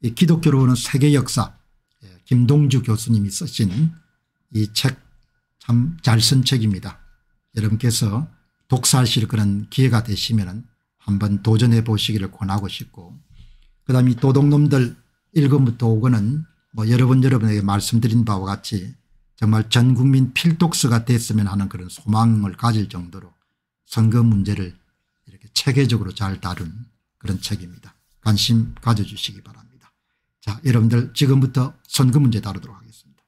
이 기독교로 오는 세계 역사 예, 김동주 교수님이 쓰신 이 책 참 잘 쓴 책입니다. 여러분께서 독서하실 그런 기회가 되시면 한번 도전해 보시기를 권하고 싶고 그다음에 도둑놈들 1권부터 5권은 뭐 여러분 여러분에게 말씀드린 바와 같이 정말 전 국민 필독서가 됐으면 하는 그런 소망을 가질 정도로 선거 문제를 이렇게 체계적으로 잘 다룬 그런 책입니다. 관심 가져주시기 바랍니다. 자 여러분들 지금부터 선거 문제 다루도록 하겠습니다.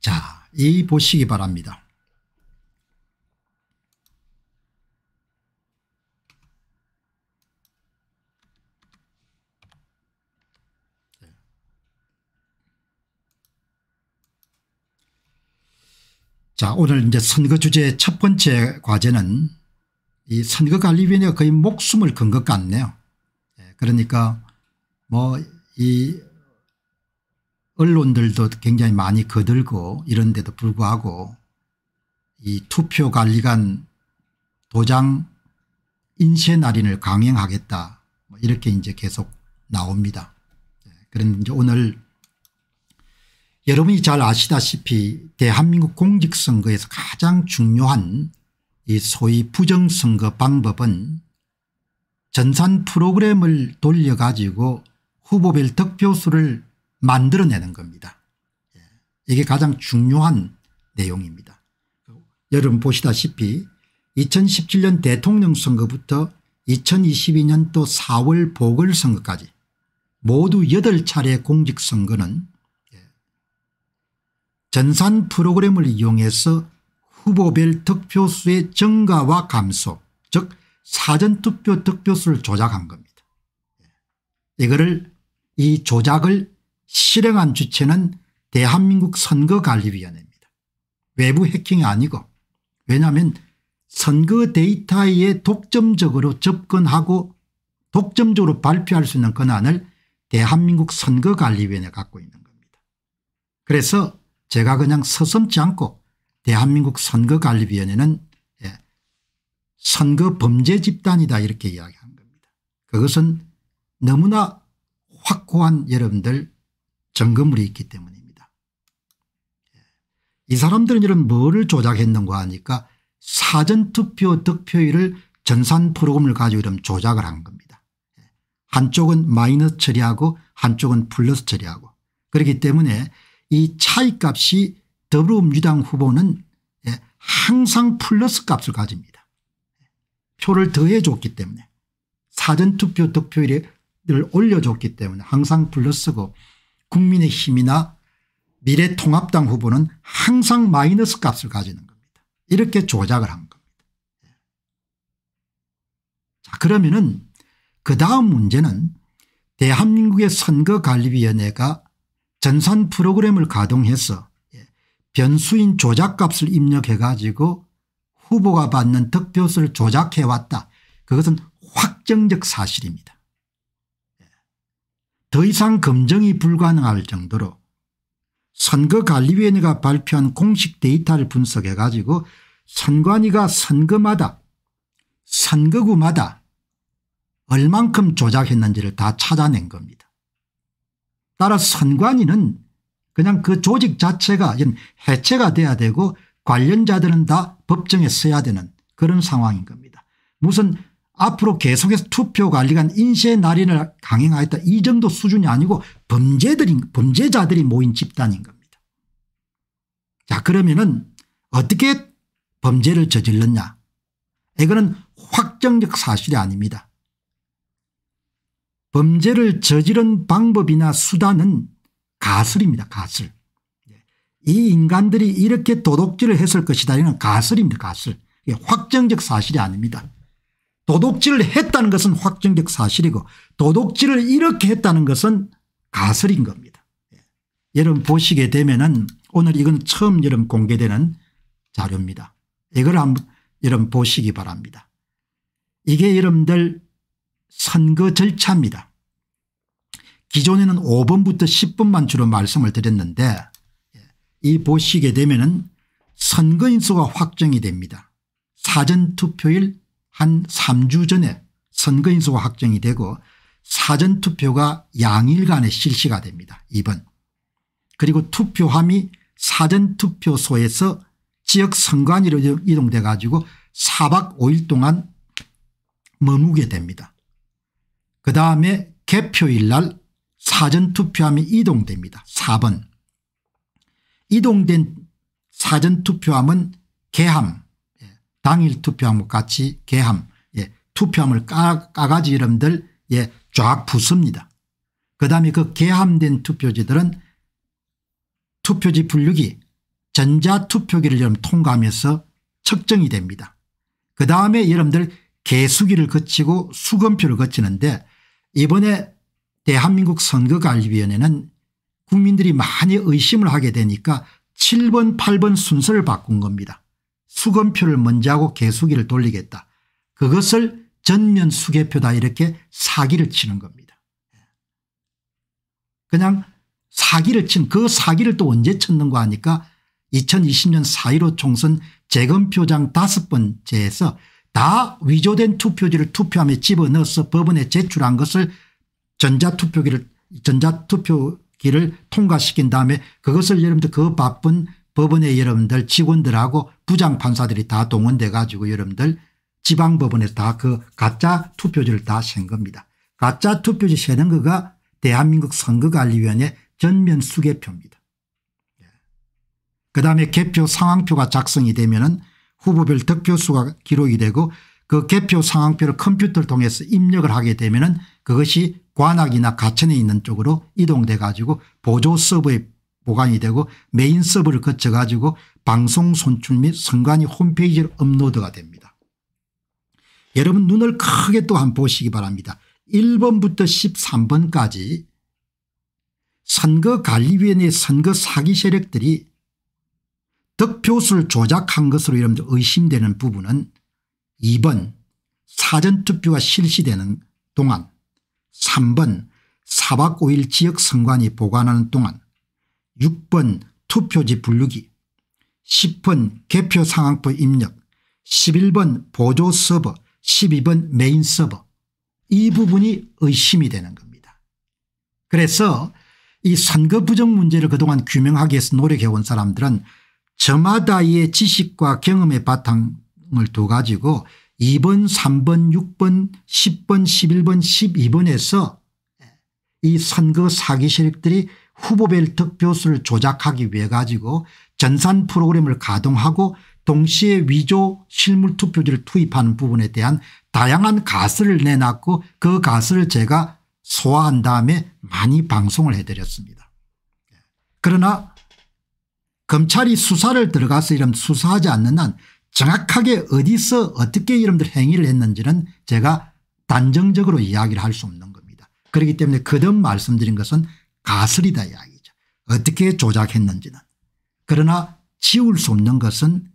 자, 이 보시기 바랍니다. 자 오늘 이제 선거 주제의 첫 번째 과제는 이 선거관리위원회가 거의 목숨을 건 것 같네요. 예, 그러니까 뭐 이 언론들도 굉장히 많이 거들고 이런 데도 불구하고 이 투표관리관 도장 인쇄 날인을 강행하겠다 뭐 이렇게 이제 계속 나옵니다. 예, 그런데 오늘 여러분이 잘 아시다시피 대한민국 공직선거에서 가장 중요한 이 소위 부정선거 방법은 전산 프로그램을 돌려가지고 후보별 득표수를 만들어내는 겁니다. 예. 이게 가장 중요한 내용입니다. 여러분 보시다시피 2017년 대통령 선거부터 2 0 2 2년또 4월 보궐선거까지 모두 8차례 공직선거는 전산 프로그램을 이용해서 후보별 득표수의 증가와 감소 즉 사전투표 득표수를 조작한 겁니다. 이거를 이 조작을 실행한 주체는 대한민국 선거관리위원회입니다. 외부 해킹이 아니고 왜냐하면 선거 데이터에 독점적으로 접근하고 독점적으로 발표할 수 있는 권한을 대한민국 선거관리위원회가 갖고 있는 겁니다. 그래서 제가 그냥 서슴지 않고 대한민국 선거관리위원회는 예, 선거 범죄 집단이다 이렇게 이야기한 겁니다. 그것은 너무나 확고한 여러분들 점검물이 있기 때문입니다. 예. 이 사람들은 이런 뭐를 조작했는가 하니까 사전투표 득표율을 전산 프로그램을 가지고 이런 조작을 한 겁니다. 예. 한쪽은 마이너스 처리하고 한쪽은 플러스 처리하고 그렇기 때문에 이 차이값이 더불어민주당 후보는 예, 항상 플러스 값을 가집니다. 표를 더해 줬기 때문에 사전투표 득표율을 올려줬기 때문에 항상 플러스고 국민의힘이나 미래통합당 후보는 항상 마이너스 값을 가지는 겁니다. 이렇게 조작을 한 겁니다. 자 그러면은 그 다음 문제는 대한민국의 선거관리위원회가 전산 프로그램을 가동해서 예, 변수인 조작값을 입력해 가지고 후보가 받는 득표수를 조작해 왔다. 그것은 확정적 사실입니다. 예. 더 이상 검증이 불가능할 정도로 선거관리위원회가 발표한 공식 데이터를 분석해 가지고 선관위가 선거마다 선거구마다 얼만큼 조작했는지를 다 찾아낸 겁니다. 따라서 선관위는 그냥 그 조직 자체가 해체가 돼야 되고 관련자들은 다 법정에 서야 되는 그런 상황인 겁니다. 무슨 앞으로 계속해서 투표관리관 인쇄 날인을 강행하겠다 이 정도 수준이 아니고 범죄들이 범죄자들이 모인 집단인 겁니다. 자 그러면은 어떻게 범죄를 저질렀냐 이거는 확정적 사실이 아닙니다. 범죄를 저지른 방법이나 수단은 가설입니다. 가설. 예. 이 인간들이 이렇게 도둑질을 했을 것이다. 이는 가설입니다. 가설. 확정적 사실이 아닙니다. 도둑질을 했다는 것은 확정적 사실이고 도둑질을 이렇게 했다는 것은 가설인 겁니다. 예. 여러분 보시게 되면은 오늘 이건 처음 여러분 공개되는 자료입니다. 이걸 한번 여러분 보시기 바랍니다. 이게 여러분들 선거 절차입니다. 기존에는 5분부터 10분만 주로 말씀을 드렸는데 예, 이 보시게 되면 선거 인수가 확정이 됩니다. 사전투표일 한 3주 전에 선거 인수가 확정이 되고 사전투표가 양일간에 실시가 됩니다. 2번. 그리고 투표함이 사전투표소에서 지역선관위로 이동돼 가지고 4박 5일 동안 머무게 됩니다. 그 다음에 개표일 날 사전투표함이 이동됩니다. 4번 이동된 사전투표함은 개함 예. 당일 투표함과 같이 개함 예, 투표함을 까, 까가지 이름들 예, 쫙 붙습니다. 그 다음에 그 개함된 투표지들은 투표지 분류기 전자투표기를 여러분 통과하면서 측정이 됩니다. 그 다음에 여러분들 개수기를 거치고 수검표를 거치는데 이번에 대한민국 선거관리위원회는 국민들이 많이 의심을 하게 되니까 7번 8번 순서를 바꾼 겁니다. 수건표를 먼저 하고 개수기를 돌리겠다. 그것을 전면 수개표다 이렇게 사기를 치는 겁니다. 그냥 사기를 친 그 사기를 또 언제 쳤는가 하니까 2020년 4.15 총선 재검표장 5번째에서 다 위조된 투표지를 투표함에 집어넣어서 법원에 제출한 것을 전자투표기를 전자투표기를 통과시킨 다음에 그것을 여러분들 그 바쁜 법원의 여러분들 직원들하고 부장판사들이 다 동원돼 가지고 여러분들 지방법원에서 다 그 가짜 투표지를 다센 겁니다. 가짜 투표지 세는 거가 대한민국 선거관리위원회 전면 수개표입니다. 예. 그 다음에 개표 상황표가 작성이 되면은 후보별 득표수가 기록이 되고 그 개표 상황표를 컴퓨터를 통해서 입력을 하게 되면 그것이 관악이나 가천에 있는 쪽으로 이동돼 가지고 보조 서버에 보관이 되고 메인 서버를 거쳐 가지고 방송 선출 및 선관위 홈페이지로 업로드가 됩니다. 여러분 눈을 크게 또한 보시기 바랍니다. 1번부터 13번까지 선거관리위원회 선거 사기 세력들이 득표수를 조작한 것으로 이름 의심되는 부분은 2번 사전투표가 실시되는 동안 3번 4박 5일 지역 선관위 보관하는 동안 6번 투표지 분류기 10번 개표 상황표 입력 11번 보조 서버 12번 메인 서버 이 부분이 의심이 되는 겁니다. 그래서 이 선거 부정 문제를 그동안 규명하기 위해서 노력해온 사람들은 저마다의 지식과 경험의 바탕을 두 가지고 2번 3번 6번 10번 11번 12번에서 이 선거 사기 세력들이 후보별 득표수를 조작하기 위해 가지고 전산 프로그램을 가동하고 동시에 위조 실물 투표지를 투입하는 부분에 대한 다양한 가설을 내놨고 그 가설을 제가 소화한 다음에 많이 방송을 해드렸습니다. 그러나 검찰이 수사를 들어가서 이런 수사하지 않는 한 정확하게 어디서 어떻게 이름들 행위를 했는지는 제가 단정적으로 이야기를 할 수 없는 겁니다. 그렇기 때문에 그듭 말씀드린 것은 가설이다 이야기죠. 어떻게 조작했는지는. 그러나 지울 수 없는 것은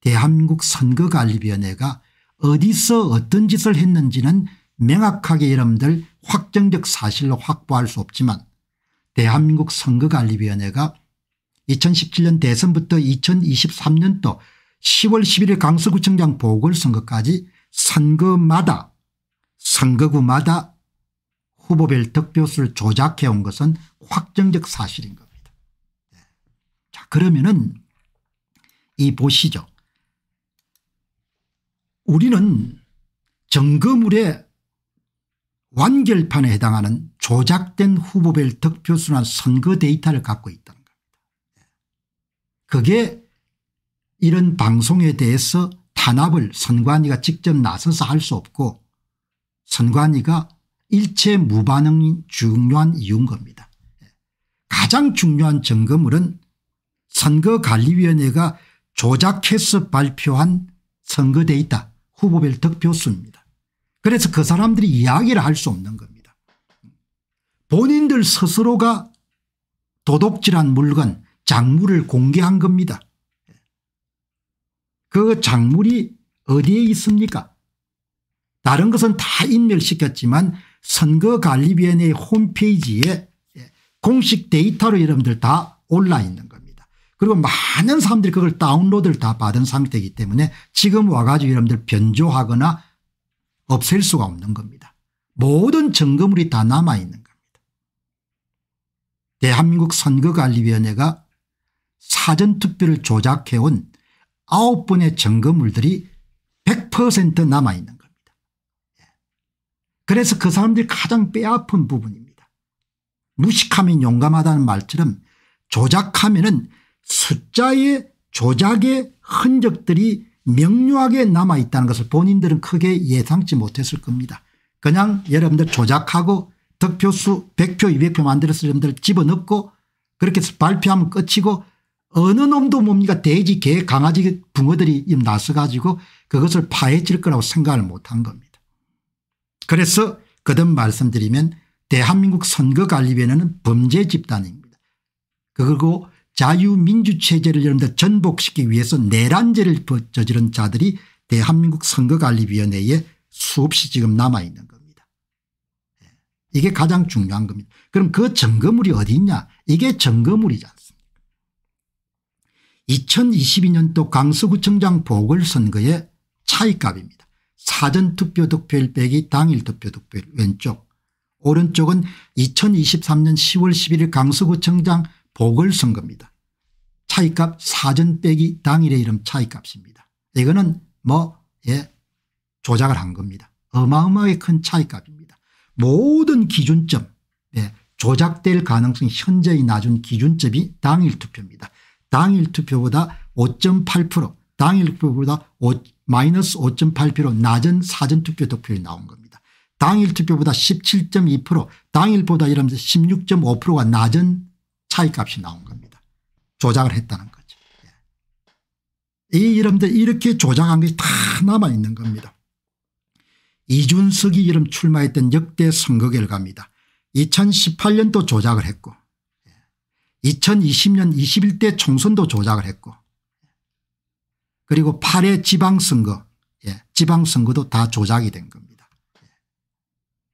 대한민국 선거관리위원회가 어디서 어떤 짓을 했는지는 명확하게 여러분들 확정적 사실로 확보할 수 없지만 대한민국 선거관리위원회가 2017년 대선부터 2023년도 10월 11일 강서구청장 보궐선거까지 선거마다 선거구마다 후보별 득표수를 조작해온 것은 확정적 사실인 겁니다. 예. 자 그러면은 이 보시죠. 우리는 점검물의 완결판에 해당하는 조작된 후보별 득표수나 선거 데이터를 갖고 있다. 그게 이런 방송에 대해서 탄압을 선관위가 직접 나서서 할 수 없고 선관위가 일체 무반응이 중요한 이유인 겁니다. 가장 중요한 점검물은 선거관리위원회가 조작해서 발표한 선거 데이터 후보별 득표수입니다. 그래서 그 사람들이 이야기를 할 수 없는 겁니다. 본인들 스스로가 도둑질한 물건 작물을 공개한 겁니다. 그 작물이 어디에 있습니까? 다른 것은 다 인멸시켰지만 선거관리위원회 홈페이지에 공식 데이터로 여러분들 다 올라 있는 겁니다. 그리고 많은 사람들이 그걸 다운로드를 다 받은 상태이기 때문에 지금 와가지고 여러분들 변조하거나 없앨 수가 없는 겁니다. 모든 점검물이 다 남아있는 겁니다. 대한민국 선거관리위원회가 사전투표를 조작해온 9분의 증거물들이 100% 남아있는 겁니다. 예. 그래서 그 사람들이 가장 빼앗은 부분입니다. 무식하면 용감하다는 말처럼 조작하면 은 숫자의 조작의 흔적들이 명료하게 남아있다는 것을 본인들은 크게 예상치 못했을 겁니다. 그냥 여러분들 조작하고 득표수 100표 200표 만들어서 여러분들 집어넣고 그렇게 해서 발표하면 끝이고 어느 놈도 뭡니까 돼지 개 강아지 붕어들이 나서 가지고 그것을 파헤칠 거라고 생각을 못한 겁니다. 그래서 거듭 말씀드리면 대한민국 선거관리위원회는 범죄 집단입니다. 그리고 자유민주체제를 여러분들 전복시키기 위해서 내란죄를 저지른 자들이 대한민국 선거관리위원회에 수없이 지금 남아있는 겁니다. 예. 이게 가장 중요한 겁니다. 그럼 그 증거물이 어디 있냐 이게 증거물이지 않습 2022년도 강서구청장 보궐선거의 차이값입니다. 사전투표 득표일 빼기 당일 투표 득표일 왼쪽 오른쪽은 2023년 10월 11일 강서구청장 보궐선거입니다. 차이값 사전 빼기 당일의 이름 차이값입니다. 이거는 뭐 예, 조작을 한 겁니다. 어마어마하게 큰 차이값입니다. 모든 기준점 예, 조작될 가능성이 현재의 낮은 기준점이 당일 투표입니다. 당일 투표보다 5.8% 당일 투표보다 5, 마이너스 5.8% 낮은 사전투표 득표율이 나온 겁니다. 당일 투표보다 17.2% 당일보다 이러면서 16.5%가 낮은 차이값이 나온 겁니다. 조작을 했다는 거죠. 예. 이 이름들 이렇게 조작한 것이 다 남아있는 겁니다. 이준석이 이름 출마했던 역대 선거 결과입니다. 2018년도 조작을 했고 2020년 21대 총선도 조작을 했고 그리고 8회 지방선거 예, 지방선거도 다 조작이 된 겁니다.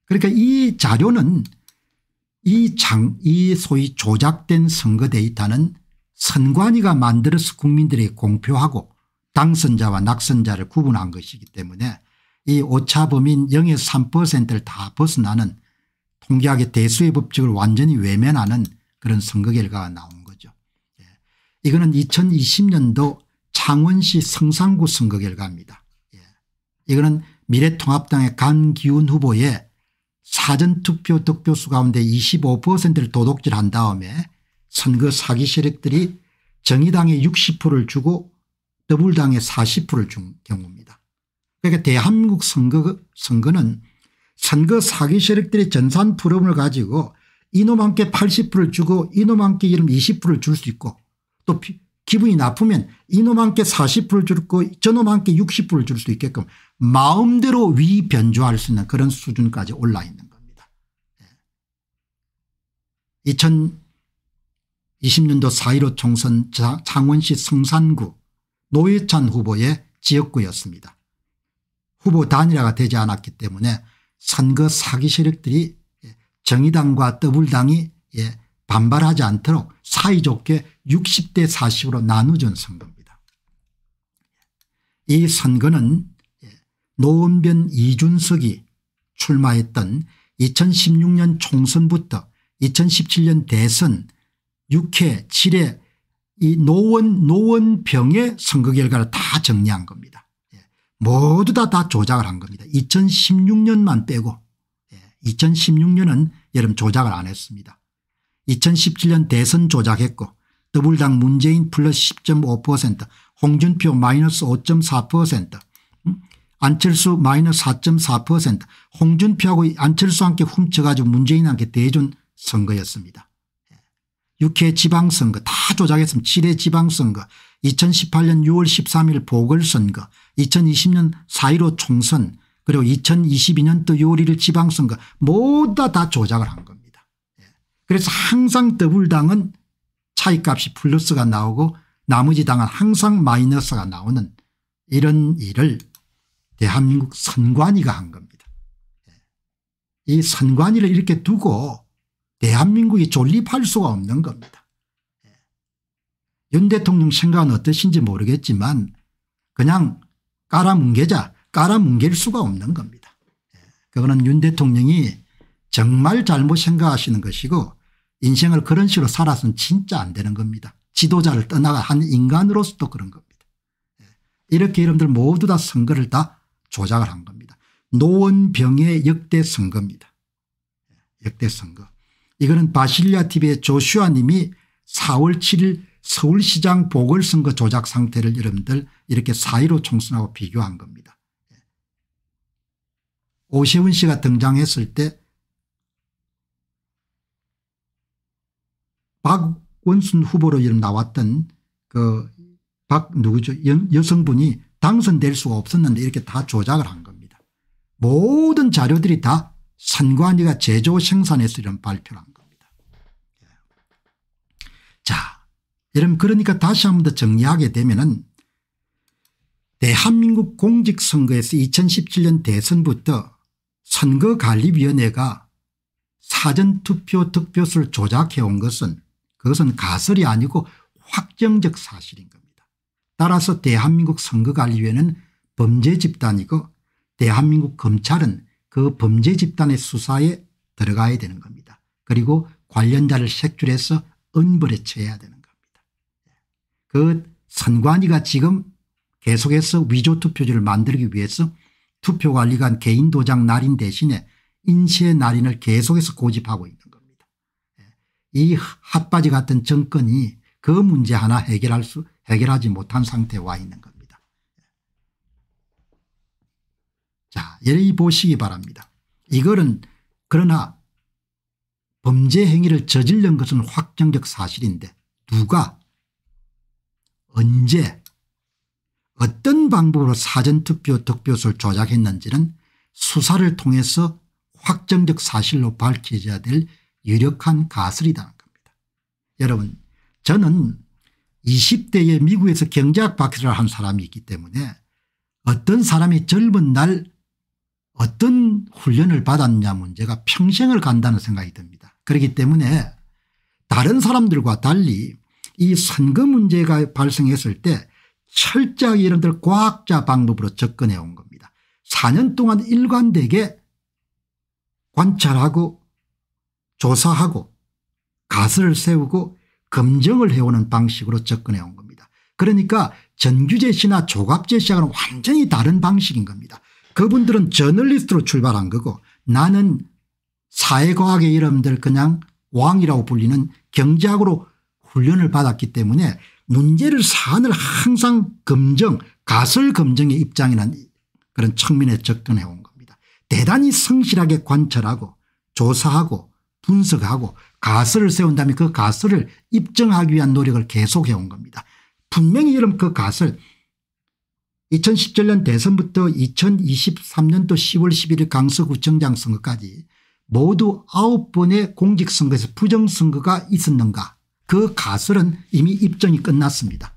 그러니까 이 자료는 이, 장, 이 소위 조작된 선거 데이터는 선관위가 만들어서 국민들에게 공표하고 당선자와 낙선자를 구분한 것이기 때문에 이 오차범인 0 3%를 다 벗어나는 통계학의 대수의 법칙을 완전히 외면하는 그런 선거 결과가 나온 거죠. 예. 이거는 2020년도 창원시 성산구 선거 결과입니다. 예. 이거는 미래통합당의 간기훈 후보의 사전투표 득표수 가운데 25%를 도둑질한 다음에 선거 사기 세력들이 정의당에 60%를 주고 더불당에 40%를 준 경우입니다. 그러니까 대한민국 선거, 선거는 선거 사기 세력들의 전산 프로그램을 가지고 이놈한테 80%를 주고 이놈한테 이름 20%를 줄 수 있고 또 기분이 나쁘면 이놈한테 40%를 줄고 저놈한테 60%를 줄 수 있게끔 마음대로 위변조할 수 있는 그런 수준까지 올라 있는 겁니다. 2020년도 예. 4.15 총선 창원시 성산구 노회찬 후보의 지역구였습니다. 후보 단일화가 되지 않았기 때문에 선거 사기 세력들이 정의당과 더불당이 예, 반발하지 않도록 사이좋게 60대 40으로 나누준 선거입니다. 이 선거는 예, 노원변 이준석이 출마했던 2016년 총선부터 2017년 대선 6회 7회 이 노원 노원병의 선거 결과를 다 정리한 겁니다. 예, 모두 다 다 조작을 한 겁니다. 2016년만 빼고 2016년은 여름 조작을 안 했습니다. 2017년 대선 조작했고 더불당 문재인 플러스 10.5% 홍준표 마이너스 5.4% 음? 안철수 마이너스 4.4% 홍준표하고 안철수한테 훔쳐가지고 문재인한테 대준 선거였습니다. 6회 예. 지방선거 다 조작했으면 7회 지방선거 2018년 6월 13일 보궐선거 2020년 4.15 총선 그리고 2022년 도 요리를 지방선거 모두 다, 다 조작을 한 겁니다. 예. 그래서 항상 더블당은 차이값이 플러스가 나오고 나머지 당은 항상 마이너스가 나오는 이런 일을 대한민국 선관위가 한 겁니다. 예. 이 선관위를 이렇게 두고 대한민국이 존립할 수가 없는 겁니다. 예. 윤 대통령 생각은 어떠신지 모르겠지만 그냥 깔아뭉개자 깔아뭉갤 수가 없는 겁니다. 예. 그거는 윤 대통령이 정말 잘못 생각하시는 것이고 인생을 그런 식으로 살아서는 진짜 안 되는 겁니다. 지도자를 떠나가 한 인간으로서도 그런 겁니다. 예. 이렇게 여러분들 모두 다 선거를 다 조작을 한 겁니다. 노원병의 역대 선거입니다. 예. 역대 선거. 이거는 바실리아 TV의 조슈아 님이 4월 7일 서울시장 보궐선거 조작 상태를 여러분들 이렇게 4.15 총선하고 비교한 겁니다. 오세훈 씨가 등장했을 때 박원순 후보로 이름 나왔던 그 박 누구죠 여, 성분이 당선될 수가 없었는데 이렇게 다 조작을 한 겁니다. 모든 자료들이 다 선관위가 제조 생산해서 이런 발표를 한 겁니다. 예. 자 여러분 그러니까 다시 한 번 더 정리하게 되면은 대한민국 공직선거에서 2017년 대선부터 선거관리위원회가 사전투표 득표수를 조작해온 것은 그것은 가설이 아니고 확정적 사실인 겁니다. 따라서 대한민국 선거관리위원회는 범죄 집단이고 대한민국 검찰은 그 범죄 집단의 수사에 들어가야 되는 겁니다. 그리고 관련자를 색출해서 은벌에 처해야 되는 겁니다. 예. 그 선관위가 지금 계속해서 위조 투표지를 만들기 위해서 투표관리관 개인도장 날인 대신에 인의 날인을 계속해서 고집하고 있는 겁니다. 예. 이 핫바지 같은 정권이 그 문제 하나 해결할 수 해결하지 못한 상태에 와 있는 겁니다. 예. 자, 예의 보시기 바랍니다. 이거는 그러나 범죄 행위를 저질른 것은 확정적 사실인데 누가 언제 어떤 방법으로 사전투표 득표수를 조작했는지는 수사를 통해서 확정적 사실로 밝혀져야 될 유력한 가설이라는 겁니다. 여러분 저는 20대에 미국에서 경제학 박사를 한 사람이 있기 때문에 어떤 사람이 젊은 날 어떤 훈련을 받았냐 문제가 평생을 간다는 생각이 듭니다. 그렇기 때문에 다른 사람들과 달리 이 선거 문제가 발생했을 때 철저하게 여러분들 과학자 방법으로 접근해 온 겁니다. 4년 동안 일관되게 관찰하고 조사하고 가설을 세우고 검증을 해오는 방식으로 접근해 온 겁니다. 그러니까 전규제시나 조갑제시하고는 완전히 다른 방식인 겁니다. 그분들은 저널리스트로 출발한 거고 나는 사회과학의 여러분들 그냥 왕이라고 불리는 경제학으로 훈련을 받았기 때문에 문제를 사안을 항상 검정 가설 검정의 입장이라는 그런 측면에 접근해 온 겁니다. 대단히 성실하게 관찰하고 조사하고 분석하고 가설을 세운 다음에 그 가설을 입증하기 위한 노력을 계속해 온 겁니다. 분명히 여러분 그 가설 2017년 대선부터 2023년도 10월 11일 강서구청장 선거까지 모두 9번의 공직선거에서 부정선거가 있었는가 그 가설은 이미 입증이 끝났습니다.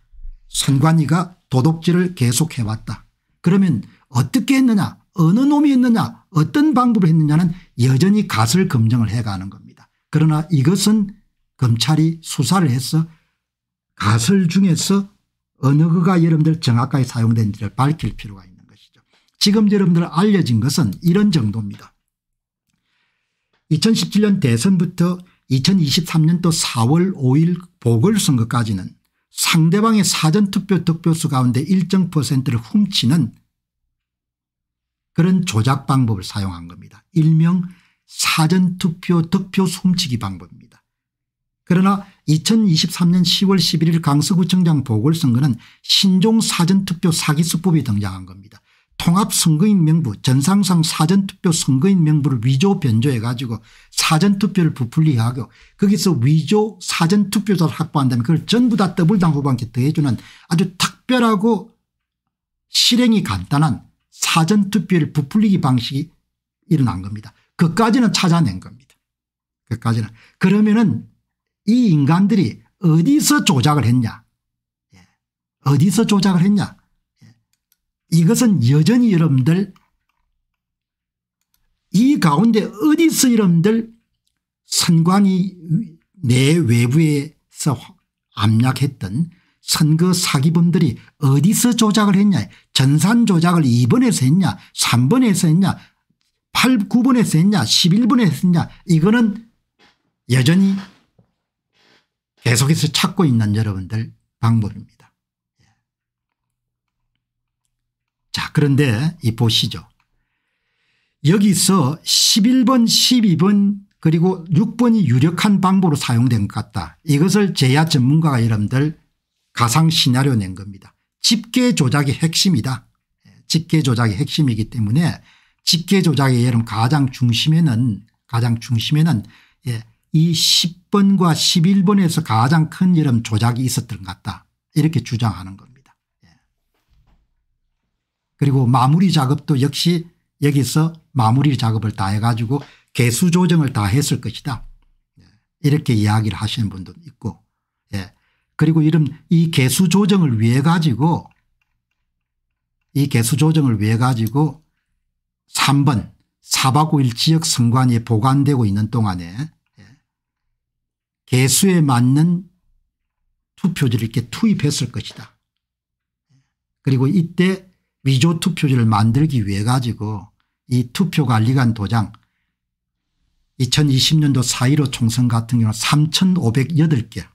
선관위가 도덕질을 계속해왔다. 그러면 어떻게 했느냐 어느 놈이 했느냐 어떤 방법을 했느냐는 여전히 가설 검증을 해가는 겁니다. 그러나 이것은 검찰이 수사를 해서 가설 중에서 어느 그가 여러분들 정확하게 사용된지를 밝힐 필요가 있는 것이죠. 지금 여러분들 알려진 것은 이런 정도입니다. 2017년 대선부터 2023년도 4월 5일 보궐선거까지는 상대방의 사전투표 득표수 가운데 일정 퍼센트를 훔치는 그런 조작 방법을 사용한 겁니다. 일명 사전투표 득표수 훔치기 방법입니다. 그러나 2023년 10월 11일 강서구청장 보궐선거는 신종 사전투표 사기 수법이 등장한 겁니다. 통합선거인명부 전상상 사전투표 선거인명부를 위조 변조해 가지고 사전투표를 부풀리 게 하고 거기서 위조 사전투표자를 확보한다면 그걸 전부 다 더블당 후보한테 더해주는 아주 특별하고 실행이 간단한 사전투표를 부풀리기 방식이 일어난 겁니다. 그까지는 찾아낸 겁니다. 그까지는 그러면은 이 인간들이 어디서 조작을 했냐 예. 어디서 조작을 했냐 이것은 여전히 여러분들 이 가운데 어디서 여러분들 선관위 내 외부에서 압력했던 선거 사기범들이 어디서 조작을 했냐 전산 조작을 2번에서 했냐 3번에서 했냐 8, 9번에서 했냐 11번에서 했냐 이거는 여전히 계속해서 찾고 있는 여러분들 방법입니다. 자 그런데 이 보시죠. 여기서 11번 12번 그리고 6번이 유력한 방법으로 사용된 것 같다. 이것을 제야 전문가가 여러분들 가상 시나리오 낸 겁니다. 집계 조작이 핵심이다. 예, 집계 조작이 핵심이기 때문에 집계 조작의 여러분 가장 중심에는 가장 중심에는 예, 이 10번과 11번에서 가장 큰 여름 조작이 있었던 것 같다. 이렇게 주장하는 것. 그리고 마무리 작업도 역시 여기서 마무리 작업을 다 해가지고 개수 조정을 다 했을 것이다. 예. 이렇게 이야기를 하시는 분도 있고 예. 그리고 이런 이 개수 조정을 위해 가지고 이 개수 조정을 위해 가지고 3번 사박오일 지역 선관위에 보관되고 있는 동안에 예. 개수에 맞는 투표지를 이렇게 투입했을 것이다. 그리고 이때 위조 투표지를 만들기 위해 가지고 이 투표관리관 도장 2020년도 4.15 총선 같은 경우는 3,508개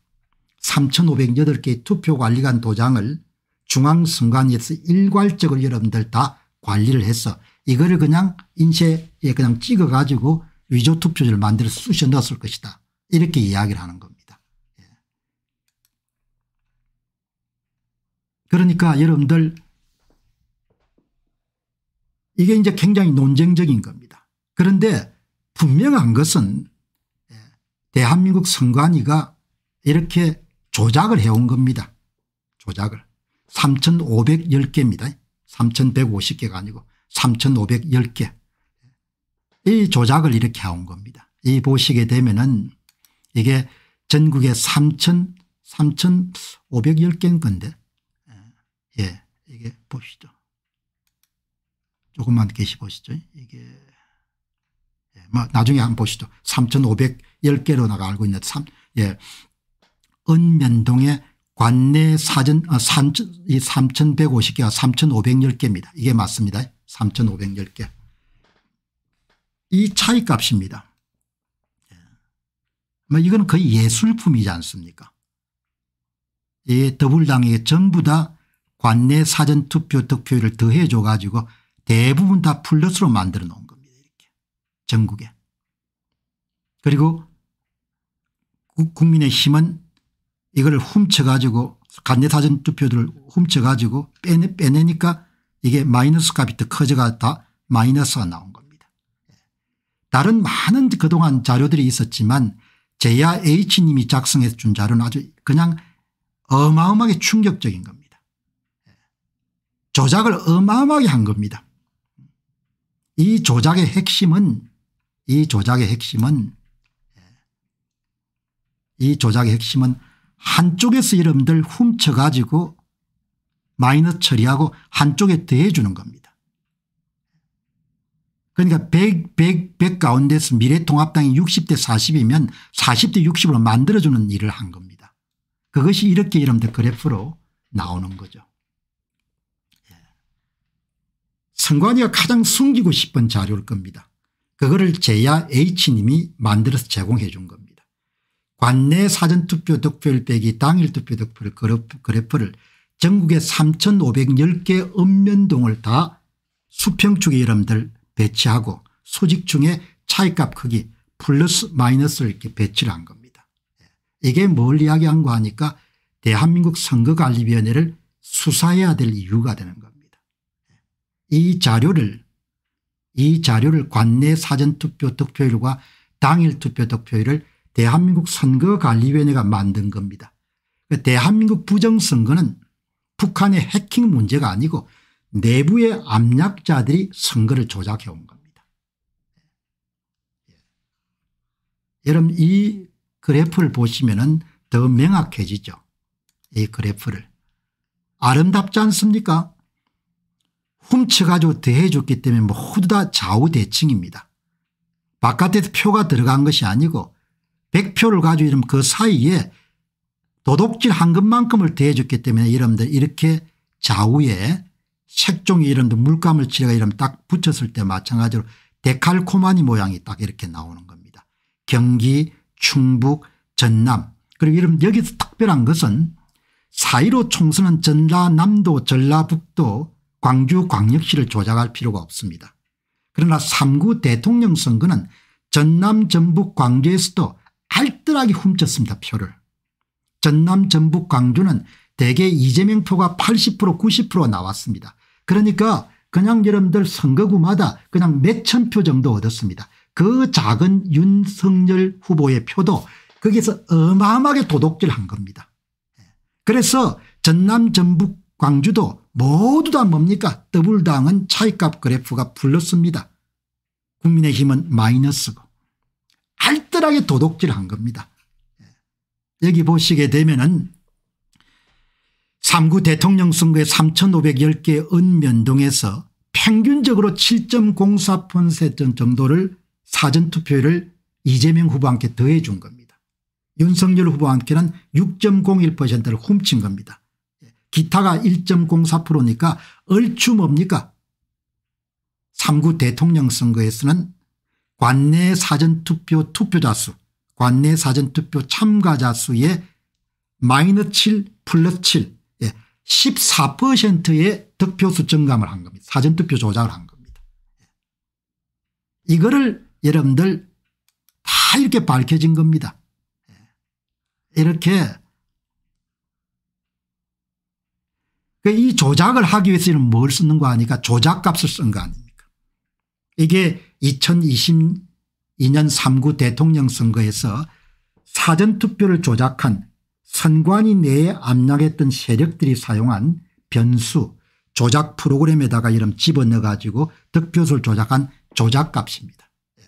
3,508개의 투표관리관 도장을 중앙선관위에서 일괄적으로 여러분들 다 관리를 해서 이거를 그냥 인쇄에 그냥 찍어 가지고 위조 투표지를 만들어서 쑤셔 넣었을 것이다. 이렇게 이야기를 하는 겁니다. 예. 그러니까 여러분들 이게 이제 굉장히 논쟁적인 겁니다. 그런데 분명한 것은 예, 대한민국 선관위가 이렇게 조작을 해온 겁니다. 조작을. 3510개입니다. 3150개가 아니고 3510개. 이 조작을 이렇게 해온 겁니다. 이 보시게 되면은 이게 전국에 3 5 1 0개인 건데, 예, 예 이게 보시죠. 조금만 계시 보시죠. 이게 예, 나중에 한번 보시죠. 3,510개로 나가 알고 있는 3, 예. 은면동의 관내 사전 아, 3, 1 5 0개와 3,510개입니다. 이게 맞습니다. 3,510개. 이 차이 값입니다. 예. 뭐 이건 거의 예술품이지 않습니까? 이 더불당이 전부 다 관내 사전투표 득표율을 더해줘 가지고 대부분 다 플러스로 만들어 놓은 겁니다. 이렇게 전국에. 그리고 국민의힘은 이걸 훔쳐가지고 간내사전 투표들을 훔쳐가지고 빼내, 빼내니까 이게 마이너스 값이 더 커져가 다 마이너스가 나온 겁니다. 예. 다른 많은 그동안 자료들이 있었지만 제야 H님이 작성해준 자료는 아주 그냥 어마어마하게 충격적인 겁니다. 예. 조작을 어마어마하게 한 겁니다. 이 조작의 핵심은 이 조작의 핵심은 예. 이 조작의 핵심은 한쪽에서 이름들 훔쳐가지고 마이너 처리하고 한쪽에 대해주는 겁니다. 그러니까 100, 100, 100 가운데서 미래통합당이 60대 40이면 40대 60으로 만들어주는 일을 한 겁니다. 그것이 이렇게 이름들 그래프로 나오는 거죠. 선관위가 가장 숨기고 싶은 자료일 겁니다. 그거를 제야 H님이 만들어서 제공해 준 겁니다. 관내 사전투표 득표율 빼기 당일 투표 득표율 그래프를 전국의 3510개 읍면동을 다 수평축의 이름들 배치하고 수직 중에 차이값 크기 플러스 마이너스를 이렇게 배치를 한 겁니다. 예. 이게 뭘 이야기한 거 하니까 대한민국 선거관리위원회를 수사해야 될 이유가 되는 겁니다. 이 자료를 이 자료를 관내 사전투표 득표율과 당일 투표 득표율을 대한민국 선거관리위원회가 만든 겁니다. 그 대한민국 부정선거는 북한의 해킹 문제가 아니고 내부의 압력자들이 선거를 조작해온 겁니다. 예. 여러분 이 그래프를 보시면 더 명확해지죠. 이 그래프를. 아름답지 않습니까 훔쳐가지고 대해줬기 때문에 모두 다 좌우대칭입니다. 바깥에서 표가 들어간 것이 아니고 100표를 가지고 이러면 그 사이에 도둑질 한 것만큼을 대해줬기 때문에 여러분들 이렇게 좌우에 색종이 이름도 물감을 칠해가 이름 딱 붙였을 때 마찬가지로 데칼코마니 모양이 딱 이렇게 나오는 겁니다. 경기 충북 전남 그리고 이름 여기서 특별한 것은 4.15 총선은 전라남도 전라북도 광주광역시를 조작할 필요가 없습니다. 그러나 3구 대통령 선거는 전남 전북 광주에서도 알뜰하게 훔쳤습니다 표를. 전남 전북 광주는 대개 이재명 표가 80% 90% 나왔습니다. 그러니까 그냥 여러분들 선거구마다 그냥 몇천 표 정도 얻었습니다. 그 작은 윤석열 후보의 표도 거기서 어마어마하게 도둑질한 겁니다. 예. 그래서 전남 전북 광주도 모두 다 뭡니까 더블당은 차익값 그래프가 불렀습니다. 국민의힘은 마이너스고 알뜰하게 도둑질한 겁니다. 예. 여기 보시게 되면 은 3구 대통령 선거에 3510개 읍면동에서 평균적으로 7.04% 정도를 사전투표를 이재명 후보한테 더해 준 겁니다. 윤석열 후보한테는 6.01%를 훔친 겁니다. 기타가 1.04%니까 얼추 뭡니까 3구 대통령 선거에서는 관내 사전투표 투표자 수 관내 사전투표 참가자 수의 마이너7 플러스 7 14%의 예, 득표수 증감을 한 겁니다. 사전투표 조작을 한 겁니다. 예. 이거를 여러분들 다 이렇게 밝혀진 겁니다. 예. 이렇게 그러니까 이 조작을 하기 위해서는 뭘 쓰는 거 아니까 조작값을 쓴 거 아닙니까 이게 2022년 3구 대통령 선거에서 사전투표를 조작한 선관위 내에 압력했던 세력들이 사용한 변수 조작 프로그램에다가 이름 집어넣어 가지고 득표수를 조작한 조작값입니다. 예.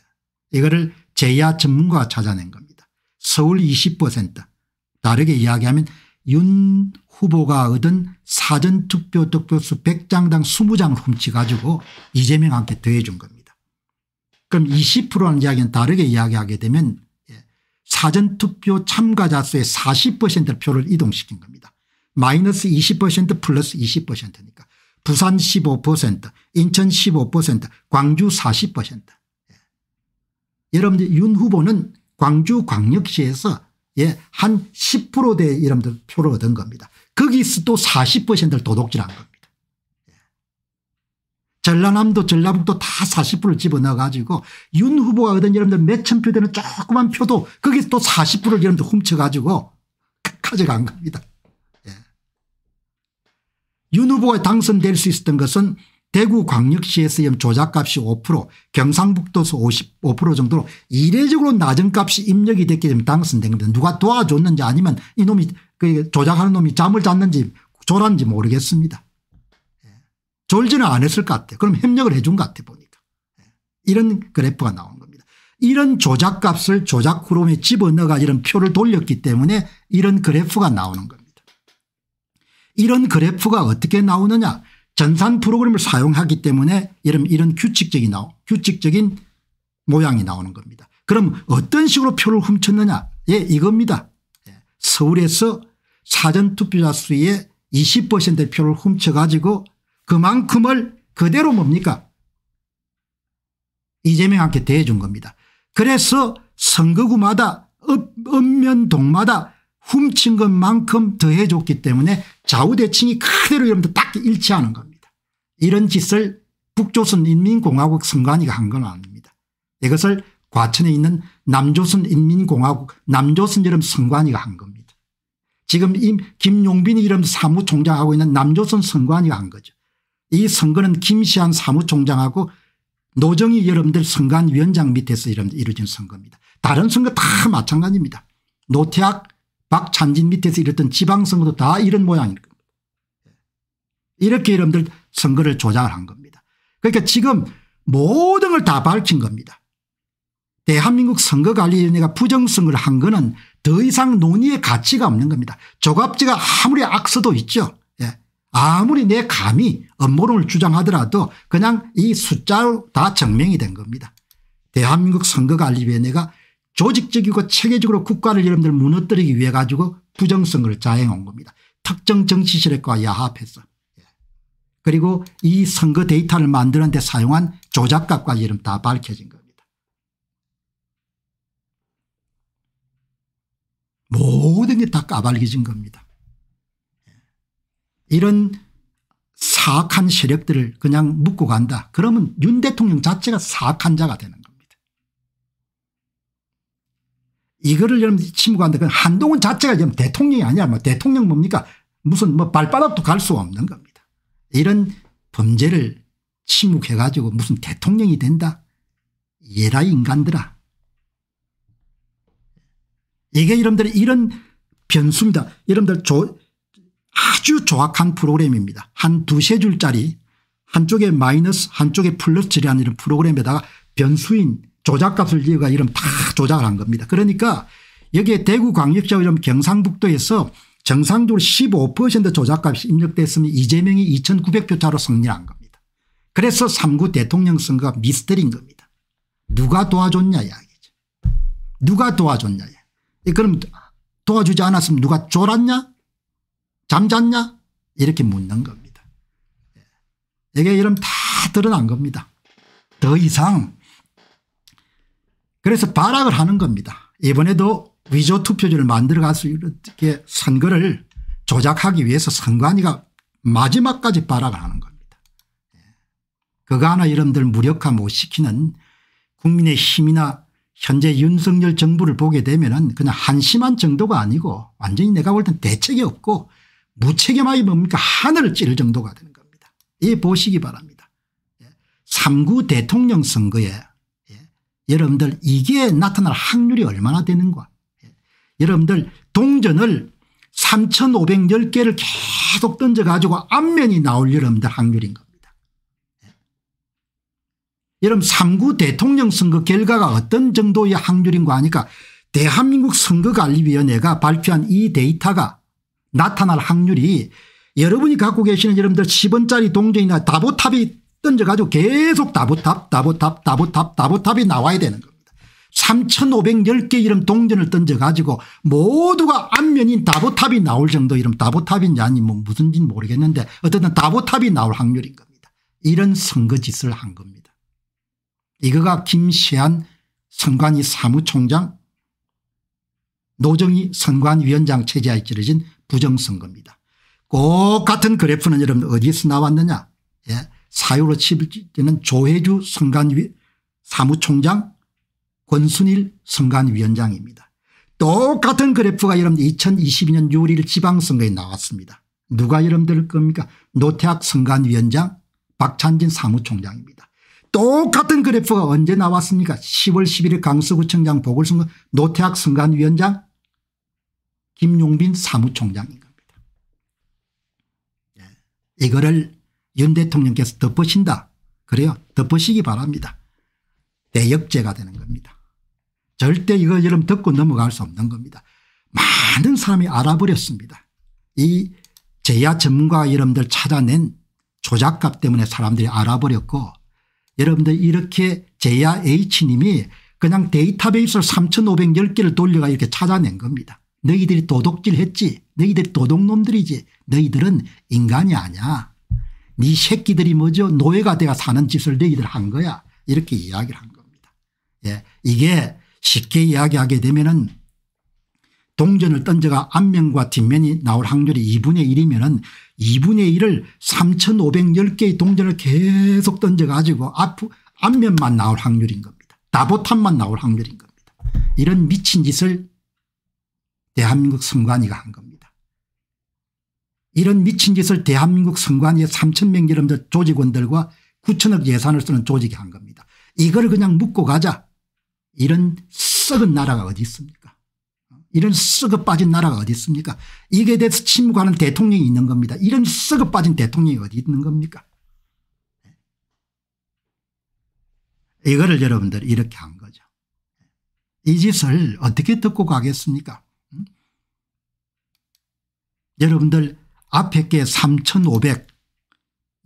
이거를 제야 전문가가 찾아낸 겁니다. 서울 20% 다르게 이야기하면 윤 후보가 얻은 사전투표 득표수 100장당 20장을 훔치가지고 이재명한테 더해준 겁니다. 그럼 20%라는 이야기는 다르게 이야기하게 되면 예, 사전투표 참가자 수의 40% 표를 이동시킨 겁니다. 마이너스 20% 플러스 20%니까 부산 15% 인천 15% 광주 40% 예. 여러분들 윤 후보는 광주 광역시에서 예, 한 10%대 여러분들 표를 얻은 겁니다. 거기서 또 40%를 도둑질한 겁니다. 전라남도 전라북도 다 40%를 집어넣어 가지고 윤 후보가 얻은 여러분들 몇 천 표 되는 조그만 표도 거기서 또 40%를 여러분들 훔쳐 가지고 가져간 겁니다. 예. 윤 후보가 당선될 수 있었던 것은 대구광역시에서 조작값이 5% 경상북도에서 55% 정도로 이례적으로 낮은 값이 입력이 됐기 때문에 당선된 겁니다. 누가 도와줬는지 아니면 이놈이 그 조작하는 놈이 잠을 잤는지 졸았는지 모르겠습니다. 예. 졸지는 않았을 것 같아요. 그럼 협력을 해준 것 같아 보니까. 예. 이런 그래프가 나온 겁니다. 이런 조작값을 조작 후롬에 집어넣어가 이런 표를 돌렸기 때문에 이런 그래프가 나오는 겁니다. 이런 그래프가 어떻게 나오느냐 전산 프로그램을 사용하기 때문에 이런, 규칙적인, 규칙적인 모양이 나오는 겁니다. 그럼 어떤 식으로 표를 훔쳤느냐 예 이겁니다. 서울에서 사전투표자 수의 20%의 표를 훔쳐가지고 그만큼을 그대로 뭡니까 이재명한테 대해준 겁니다. 그래서 선거구마다 읍면동마다 훔친 것만큼 더해줬기 때문에 좌우대칭이 그대로 여러분들 딱 일치하는 겁니다. 이런 짓을 북조선인민공화국 선관위가 한 건 아닙니다. 이것을 과천에 있는 남조선인민공화국 남조선 이름 선관위가 한 겁니다. 지금 김용빈이 름 사무총장하고 있는 남조선 선관위가 한 거죠. 이 선거는 김시한 사무총장하고 노정희 여러분들 선관위원장 밑에서 이루어진 선거입니다. 다른 선거 다 마찬가지입니다. 노태학 박찬진 밑에서 이뤘던 지방선거도 다 이런 모양입니다. 이렇게 여러분들 선거를 조작을 한 겁니다. 그러니까 지금 모든 걸 다 밝힌 겁니다. 대한민국 선거관리위원회가 부정선거를 한 거는 더 이상 논의의 가치가 없는 겁니다. 조갑지가 아무리 악서도 있죠. 예. 아무리 내감히 업무론을 주장하더라도 그냥 이 숫자로 다 증명이 된 겁니다. 대한민국 선거관리위원회가 조직적이고 체계적으로 국가를 여러분들 무너뜨리기 위해 가지고 부정선거를 자행한 겁니다. 특정 정치 세력과 야합해서. 그리고 이 선거 데이터를 만드는 데 사용한 조작값과 이름 다 밝혀진 겁니다. 모든 게 다 까발려진 겁니다. 이런 사악한 세력들을 그냥 묶고 간다. 그러면 윤 대통령 자체가 사악한 자가 되는 겁니다. 이거를 여러분 친구한다 한동훈 자체가 지금 대통령이 아니야. 뭐 대통령 뭡니까? 무슨 뭐 발바닥도 갈 수 없는 겁니다. 이런 범죄를 침묵해 가지고 무슨 대통령이 된다 예라 인간들아 이게 여러분들 이런 변수입니다. 여러분들 조, 아주 조악한 프로그램입니다. 한 두세 줄짜리 한쪽에 마이너스 한쪽에 플러스라는 이런 프로그램에다가 변수인 조작값을 얘가 이름 다 조작을 한 겁니다. 그러니까 여기에 대구 광역시하 경상북도에서 정상적으로 15% 조작값이 입력됐으면 이재명이 2900표 차로 승리한 겁니다. 그래서 3구 대통령 선거가 미스터리인 겁니다. 누가 도와줬냐 이야기죠. 누가 도와줬냐. 그럼 도와주지 않았으면 누가 졸았냐 잠잤냐 이렇게 묻는 겁니다. 예. 이게 이름 다 드러난 겁니다. 더 이상 그래서 발악을 하는 겁니다. 이번에도 위조 투표지를 만들어갈 수 있게 선거를 조작하기 위해서 선관위가 마지막까지 빨악을는 겁니다. 예. 그거 하나 이름들 무력화 못 시키는 국민의 힘이나 현재 윤석열 정부를 보게 되면 은 그냥 한심한 정도가 아니고 완전히 내가 볼 땐 대책이 없고 무책임하게 뭡니까 하늘을 찔 정도가 되는 겁니다. 이 보시기 바랍니다. 3구 예. 대통령 선거에 예. 여러분들 이게 나타날 확률이 얼마나 되는가 여러분들 동전을 3510개를 계속 던져가지고 앞면이 나올 여러분들 확률인 겁니다. 예. 여러분 3구 대통령 선거 결과가 어떤 정도의 확률인 거 아니까 대한민국 선거관리위원회가 발표한 이 데이터가 나타날 확률이 여러분이 갖고 계시는 여러분들 10원짜리 동전이나 다보탑이 던져가지고 계속 다보탑 다보탑 다보탑 다보탑이 나와야 되는 겁니다. 3,510개 이름 동전을 던져가지고 모두가 안면이 다보탑이 나올 정도 이름 다보탑인지 아니 면무슨지 뭐 모르겠는데 어쨌든 다보탑이 나올 확률인 겁니다. 이런 선거짓을 한 겁니다. 이거가 김시한 선관위 사무총장 노정희 선관위원장 체제에 치러진 부정선거입니다. 꼭 같은 그래프는 여러분 어디서 나왔느냐 예. 사유로 치는 조혜주 선관위 사무총장 권순일 선관위원장입니다. 똑같은 그래프가 여러분 들 2022년 6월 1일 지방선거에 나왔습니다. 누가 여러분들 겁니까 노태학 선관위원장 박찬진 사무총장입니다. 똑같은 그래프가 언제 나왔습니까 10월 11일 강서구청장 보궐선거 노태학 선관위원장 김용빈 사무총장인 겁니다. 예. 이거를 윤 대통령께서 덮으신다. 그래요 덮으시기 바랍니다. 대역죄가 되는 겁니다. 절대 이거 여러 듣고 넘어갈 수 없는 겁니다. 많은 사람이 알아버렸습니다. 이 제야 전문가 여러분들 찾아낸 조작값 때문에 사람들이 알아버렸고 여러분들 이렇게 제야 H님이 그냥 데이터베이스를 3510개를 돌려가 이렇게 찾아낸 겁니다. 너희들이 도둑질했지 너희들이 도둑놈들이지 너희들은 인간이 아니야. 네 새끼들이 뭐죠 노예가 돼가 사는 짓을 너희들 한 거야 이렇게 이야기를 한 겁니다. 예, 이게 쉽게 이야기하게 되면은 동전을 던져가 앞면과 뒷면이 나올 확률이 2분의 1이면은 2분의 1을 3510개의 동전을 계속 던져가지고 앞, 앞면만 나올 확률인 겁니다. 다보탄만 나올 확률인 겁니다. 이런 미친 짓을 대한민국 선관위가 한 겁니다. 이런 미친 짓을 대한민국 선관위의 3 0 0 0명 여러분들 조직원들과 9천억 예산을 쓰는 조직이 한 겁니다. 이걸 그냥 묶고 가자. 이런 썩은 나라가 어디 있습니까 이런 썩어 빠진 나라가 어디 있습니까 이게 대해서 침묵하는 대통령이 있는 겁니다 이런 썩어 빠진 대통령이 어디 있는 겁니까 네. 이거를 여러분들 이렇게 한 거죠 이 짓을 어떻게 듣고 가겠습니까 음? 여러분들 앞에 게 3500,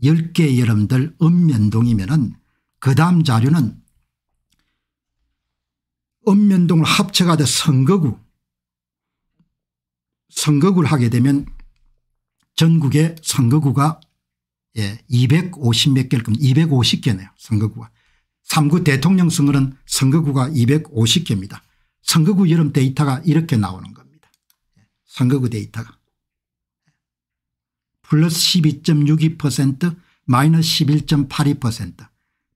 10개 여러분들 읍면동이면 은그 다음 자료는 읍면동을 합쳐가 돼 선거구 선거구를 하게 되면 전국의 선거구가 예, 250 몇 개를 겁니다. 250개네요. 선거구가. 3구 대통령 선거는 선거구가 250개입니다. 선거구 여름 데이터가 이렇게 나오는 겁니다. 예, 선거구 데이터가. 플러스 12.62% 마이너스 11.82%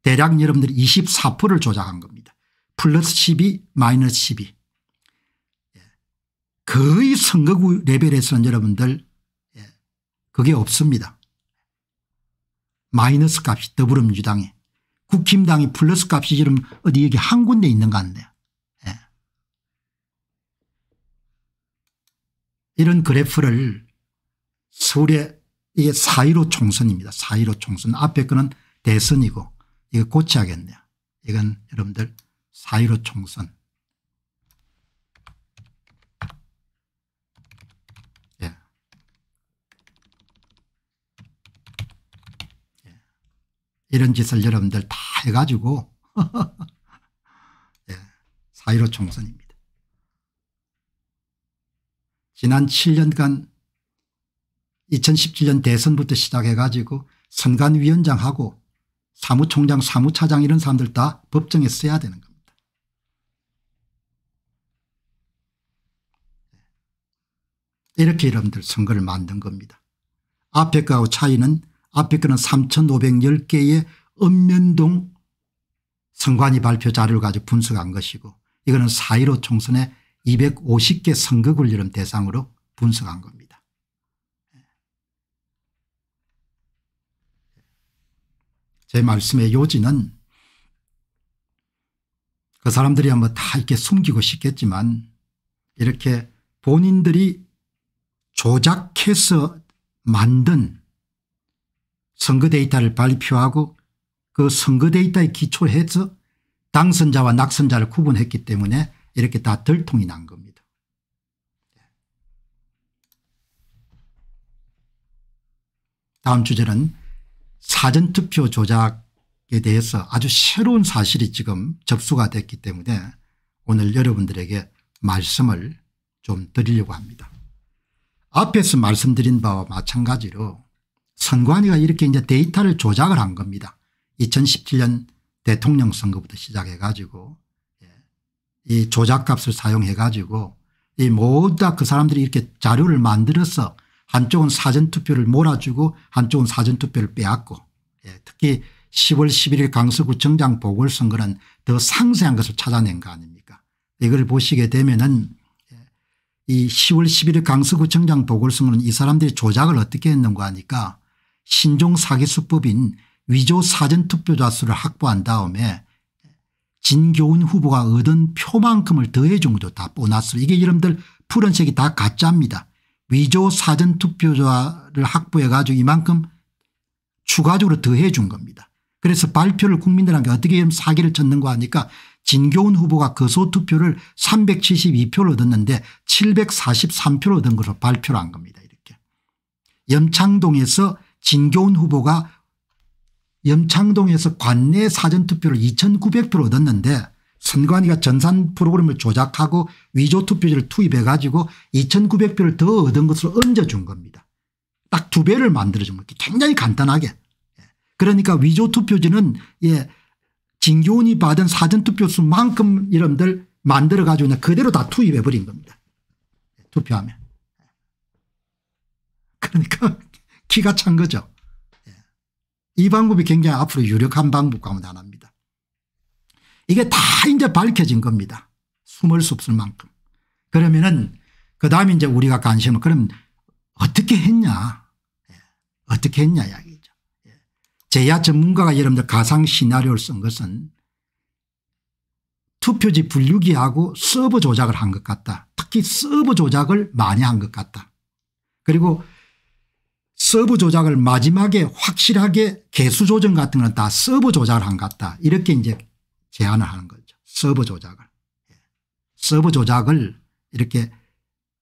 대략 여러분들이 24%를 조작한 겁니다. 플러스 12 마이너스 12 예. 거의 선거구 레벨에서는 여러분들 예. 그게 없습니다. 마이너스 값이 더불어민주당에 국힘당이 플러스 값이 지금 어디 여기 한 군데 있는 것 같네요. 예. 이런 그래프를 서울의 이게 4.15 총선입니다. 4.15 총선 앞에 거는 대선이고 이거 고쳐야겠네요. 이건 여러분들 4.15 총선. 예. 예. 이런 짓을 여러분들 다 해가지고 예. 4.15 총선입니다. 지난 7년간 2017년 대선부터 시작해가지고 선관위원장하고 사무총장 사무차장 이런 사람들 다 법정에 써야 되는 겁니다. 이렇게 여러분들 선거를 만든 겁니다. 앞에 거하고 차이는 앞에 거는 3510개의 읍면동 선관위 발표 자료를 가지고 분석한 것이고 이거는 4.15 총선에 250개 선거구를 여러 대상으로 분석한 겁니다. 제 말씀의 요지는 그 사람들이 아마 다 이렇게 숨기고 싶겠지만 이렇게 본인들이 조작해서 만든 선거 데이터를 발표하고 그 선거 데이터에 기초해서 당선자와 낙선자를 구분했기 때문에 이렇게 다 들통이 난 겁니다. 다음 주제는 사전투표 조작에 대해서 아주 새로운 사실이 지금 접수가 됐기 때문에 오늘 여러분들에게 말씀을 좀 드리려고 합니다. 앞에서 말씀드린 바와 마찬가지로 선관위가 이렇게 이제 데이터를 조작을 한 겁니다. 2017년 대통령 선거부터 시작해 가지고 예, 이 조작값을 사용해 가지고 이 모두 다 그 사람들이 이렇게 자료를 만들어서 한쪽은 사전투표를 몰아주고 한쪽은 사전투표를 빼앗고 예, 특히 10월 11일 강서구청장 보궐선거는 더 상세한 것을 찾아낸 거 아닙니까 이걸 보시게 되면 은이 10월 11일 강서구청장 보궐선거는 이 사람들이 조작을 어떻게 했는가 하니까 신종 사기수법인 위조 사전투표자 수를 확보한 다음에 진교훈 후보가 얻은 표만큼을 더해준 것도 다 보너스. 이게 여러분들 푸른색이 다 가짜입니다. 위조 사전투표자를 확보해 가지고 이만큼 추가적으로 더해준 겁니다. 그래서 발표를 국민들한테 어떻게 사기를 쳤는가 하니까 진교훈 후보가 거소 그 투표를 372표를 얻었는데 743표를 얻은 것으로 발표를 한 겁니다. 이렇게. 염창동에서 진교훈 후보가 염창동에서 관내 사전투표를 2900표를 얻었는데 선관위가 전산 프로그램을 조작하고 위조 투표지를 투입해 가지고 2900표를 더 얻은 것으로 얹어준 겁니다. 딱 두 배를 만들어준 겁니다. 굉장히 간단하게. 예. 그러니까 위조 투표지는 예, 진교훈이 받은 사전투표 수만큼 이름들 만들어 가지고 그냥 그대로 다 투입해 버린 겁니다. 투표하면. 그러니까 기가 찬 거죠. 예. 이 방법이 굉장히 앞으로 유력한 방법 가운데 하나입니다. 이게 다 이제 밝혀진 겁니다. 숨을 수 없을 만큼. 그러면은 그 다음에 이제 우리가 관심을 그럼 어떻게 했냐. 예. 어떻게 했냐 이야기. 제야 전문가가 여러분들 가상 시나리오를 쓴 것은 투표지 분류기하고 서버 조작을 한 것 같다. 특히 서버 조작을 많이 한 것 같다. 그리고 서버 조작을 마지막에 확실하게 개수 조정 같은 건 다 서버 조작을 한 것 같다. 이렇게 이제 제안을 하는 거죠. 서버 조작을. 예. 서버 조작을 이렇게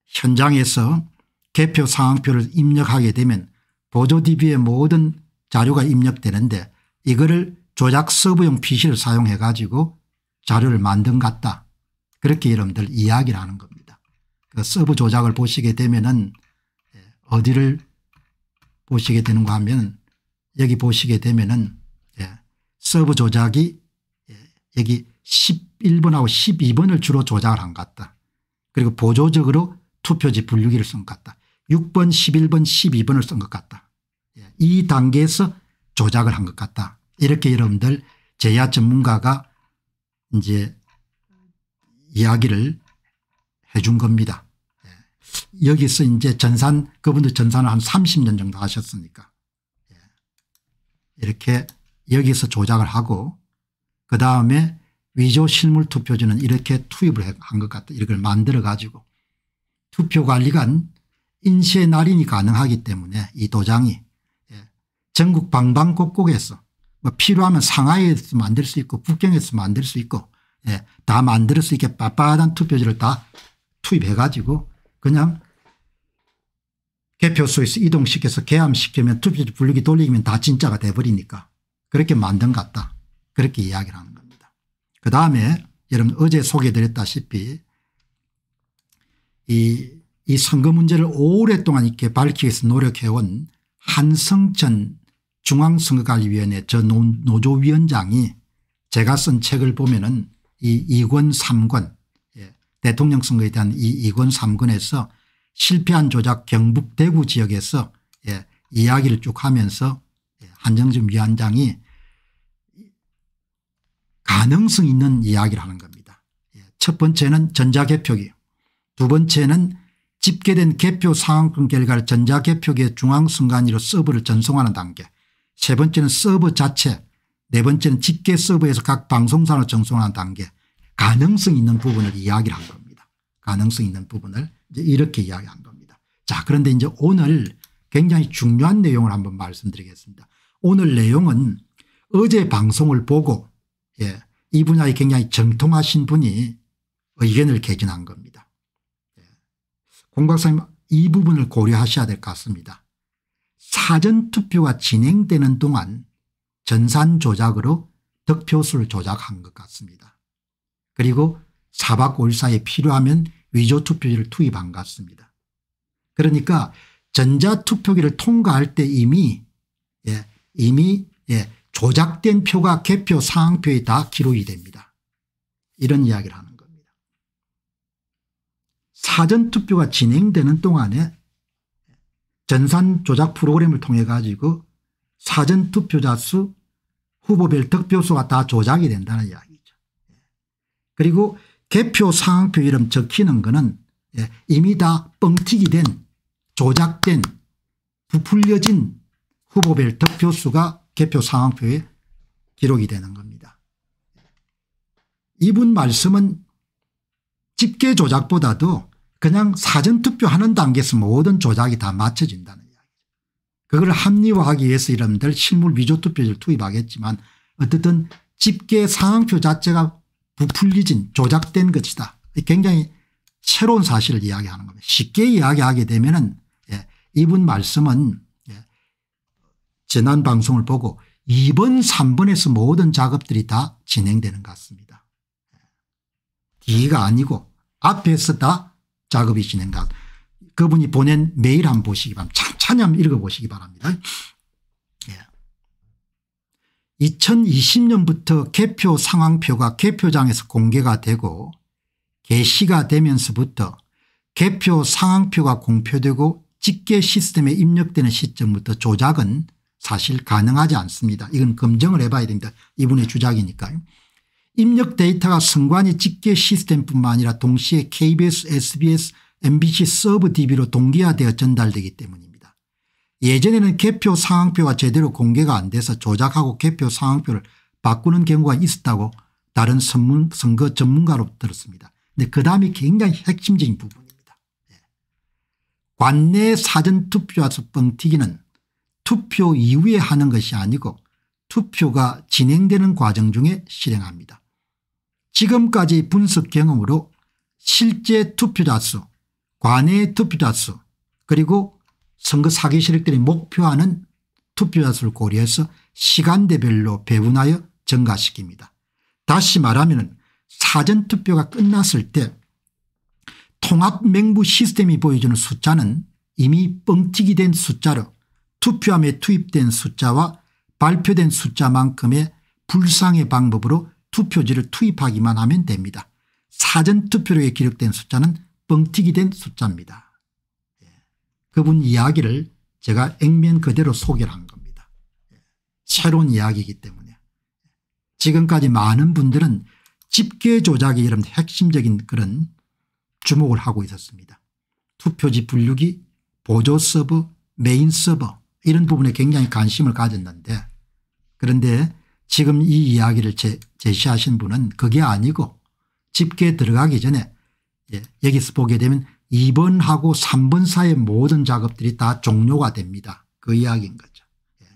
현장에서 개표 상황표를 입력하게 되면 보조 DB의 모든 자료가 입력되는데 이거를 조작 서브용 PC를 사용해 가지고 자료를 만든 것 같다. 그렇게 여러분들 이야기를 하는 겁니다. 그 서브 조작을 보시게 되면은 예, 어디를 보시게 되는가 하면 여기 보시게 되면은 예, 서브 조작이 예, 여기 11번하고 12번을 주로 조작을 한 것 같다. 그리고 보조적으로 투표지 분류기를 쓴 것 같다. 6번, 11번, 12번을 쓴 것 같다. 이 단계에서 조작을 한 것 같다. 이렇게 여러분들 제야 전문가가 이제 이야기를 해준 겁니다. 예. 여기서 이제 전산 그분들 전산을 한 30년 정도 하셨으니까 예. 이렇게 여기서 조작을 하고 그다음에 위조 실물 투표지는 이렇게 투입을 한 것 같다. 이걸 만들어 가지고 투표관리관 인쇄 날인이 가능하기 때문에 이 도장이 전국 방방곡곡에서 뭐 필요하면 상하이에서 만들 수 있고 북경에서 만들 수 있고 예, 다 만들 수 있게 빳빳한 투표지를 다 투입해 가지고 그냥 개표소에서 이동시켜서 개함시키면 투표지 분류기 돌리면 다 진짜가 돼버리니까 그렇게 만든 것 같다. 그렇게 이야기를 하는 겁니다. 그다음에 여러분 어제 소개드렸다시피 이, 이 선거 문제를 오랫동안 이렇게 밝히기 위해서 노력해온 한성천 중앙선거관리위원회 저 노조위원장이 제가 쓴 책을 보면은 이 2권 3권 예. 대통령 선거에 대한 이 2권 3권에서 실패한 조작 경북 대구 지역에서 예. 이야기를 쭉 하면서 예, 한정준 위원장이 가능성 있는 이야기를 하는 겁니다. 예, 첫 번째는 전자개표기 두 번째는 집계된 개표 상황권 결과를 전자개표기의 중앙선관위로 서버를 전송하는 단계 세 번째는 서버 자체 네 번째는 직계 서버에서 각 방송사나 전송하는 단계 가능성 있는 부분을 이야기를 한 겁니다. 가능성 있는 부분을 이제 이렇게 이야기한 겁니다. 자 그런데 이제 오늘 굉장히 중요한 내용을 한번 말씀드리겠습니다. 오늘 내용은 어제 방송을 보고 예, 이 분야에 굉장히 정통하신 분이 의견을 개진한 겁니다. 예. 공 박사님 이 부분을 고려하셔야 될 것 같습니다. 사전투표가 진행되는 동안 전산 조작으로 득표수를 조작한 것 같습니다. 그리고 사박일사에 필요하면 위조투표지를 투입한 것 같습니다. 그러니까 전자투표기를 통과할 때 이미 예, 이미 예, 조작된 표가 개표 상황표에 다 기록이 됩니다. 이런 이야기를 하는 겁니다. 사전투표가 진행되는 동안에 전산 조작 프로그램을 통해 가지고 사전 투표자 수 후보별 득표수가 다 조작이 된다는 이야기죠. 예. 그리고 개표 상황표 이름 적히는 것은 예, 이미 다 뻥튀기 된 조작된 부풀려진 후보별 득표수가 개표 상황표에 기록이 되는 겁니다. 이분 말씀은 집계 조작보다도 그냥 사전투표하는 단계에서 모든 조작이 다 맞춰진다는 이야기죠. 그걸 합리화하기 위해서 여러들 실물 위조투표지를 투입하겠지만 어쨌든 집계 상황표 자체가 부풀리진 조작된 것이다. 굉장히 새로운 사실을 이야기하는 겁니다. 쉽게 이야기하게 되면 은 예, 이분 말씀은 예, 지난 방송을 보고 2번 3번에서 모든 작업들이 다 진행되는 것 같습니다. 뒤가 예. 아니고 앞에서 다 작업이 진행된 그분이 보낸 메일 한번 보시기 바랍니다. 찬찬 한번 읽어보시기 바랍니다. 2020년부터 예. 개표 상황표가 개표장에서 공개가 되고 개시가 되면서부터 개표 상황표가 공표되고 집계 시스템에 입력되는 시점부터 조작은 사실 가능하지 않습니다. 이건 검증을 해봐야 됩니다. 이분의 주장이니까요. 입력 데이터가 선관위 집계 시스템뿐만 아니라 동시에 KBS, SBS, MBC 서브 DB로 동기화되어 전달되기 때문입니다. 예전에는 개표 상황표가 제대로 공개가 안 돼서 조작하고 개표 상황표를 바꾸는 경우가 있었다고 다른 선거 전문가로 들었습니다. 근데 그 다음이 굉장히 핵심적인 부분입니다. 예. 관내 사전투표와서 뻥튀기는 투표 이후에 하는 것이 아니고 투표가 진행되는 과정 중에 실행합니다. 지금까지 분석 경험으로 실제 투표자 수, 관외 투표자 수 그리고 선거 사기 세력들이 목표하는 투표자 수를 고려해서 시간대별로 배분하여 증가시킵니다. 다시 말하면 사전투표가 끝났을 때 통합맹부 시스템이 보여주는 숫자는 이미 뻥튀기 된 숫자로 투표함에 투입된 숫자와 발표된 숫자만큼의 불상의 방법으로 투표지를 투입하기만 하면 됩니다. 사전투표로에 기록된 숫자는 뻥튀기 된 숫자입니다. 예. 그분 이야기를 제가 액면 그대로 소개를 한 겁니다. 예. 새로운 이야기이기 때문에. 지금까지 많은 분들은 집계 조작이 이런 핵심적인 그런 주목을 하고 있었습니다. 투표지 분류기, 보조 서버, 메인 서버 이런 부분에 굉장히 관심을 가졌는데 그런데 지금 이 이야기를 제, 시하신 분은 그게 아니고 집계 들어가기 전에 예, 여기서 보게 되면 2번하고 3번 사이의 모든 작업들이 다 종료가 됩니다. 그 이야기인 거죠. 예,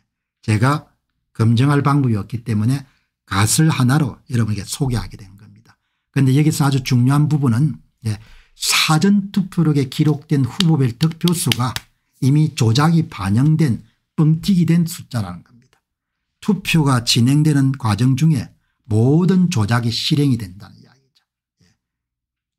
제가 검증할 방법이 없기 때문에 갓을 하나로 여러분에게 소개하게 된 겁니다. 그런데 여기서 아주 중요한 부분은 예, 사전투표록에 기록된 후보별 득표수가 이미 조작이 반영된 뻥튀기된 숫자라는 투표가 진행되는 과정 중에 모든 조작이 실행이 된다는 이야기죠. 예.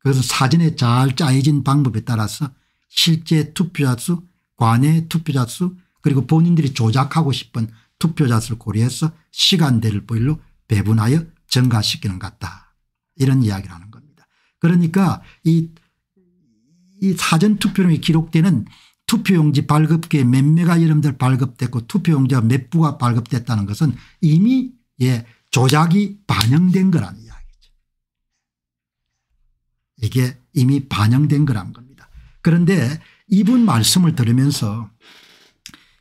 그래서 사전에 잘 짜여진 방법에 따라서 실제 투표자 수, 관외 투표자 수 그리고 본인들이 조작하고 싶은 투표자 수를 고려해서 시간대를 보일로 배분하여 증가시키는 것 같다. 이런 이야기를 하는 겁니다. 그러니까 이, 이사전투표령 기록되는 투표용지 발급기에 몇몇가 여러분들 발급됐고 투표용지가 몇 부가 발급됐다는 것은 이미 예 조작이 반영된 거라는 이야기죠. 이게 이미 반영된 거란 겁니다. 그런데 이분 말씀을 들으면서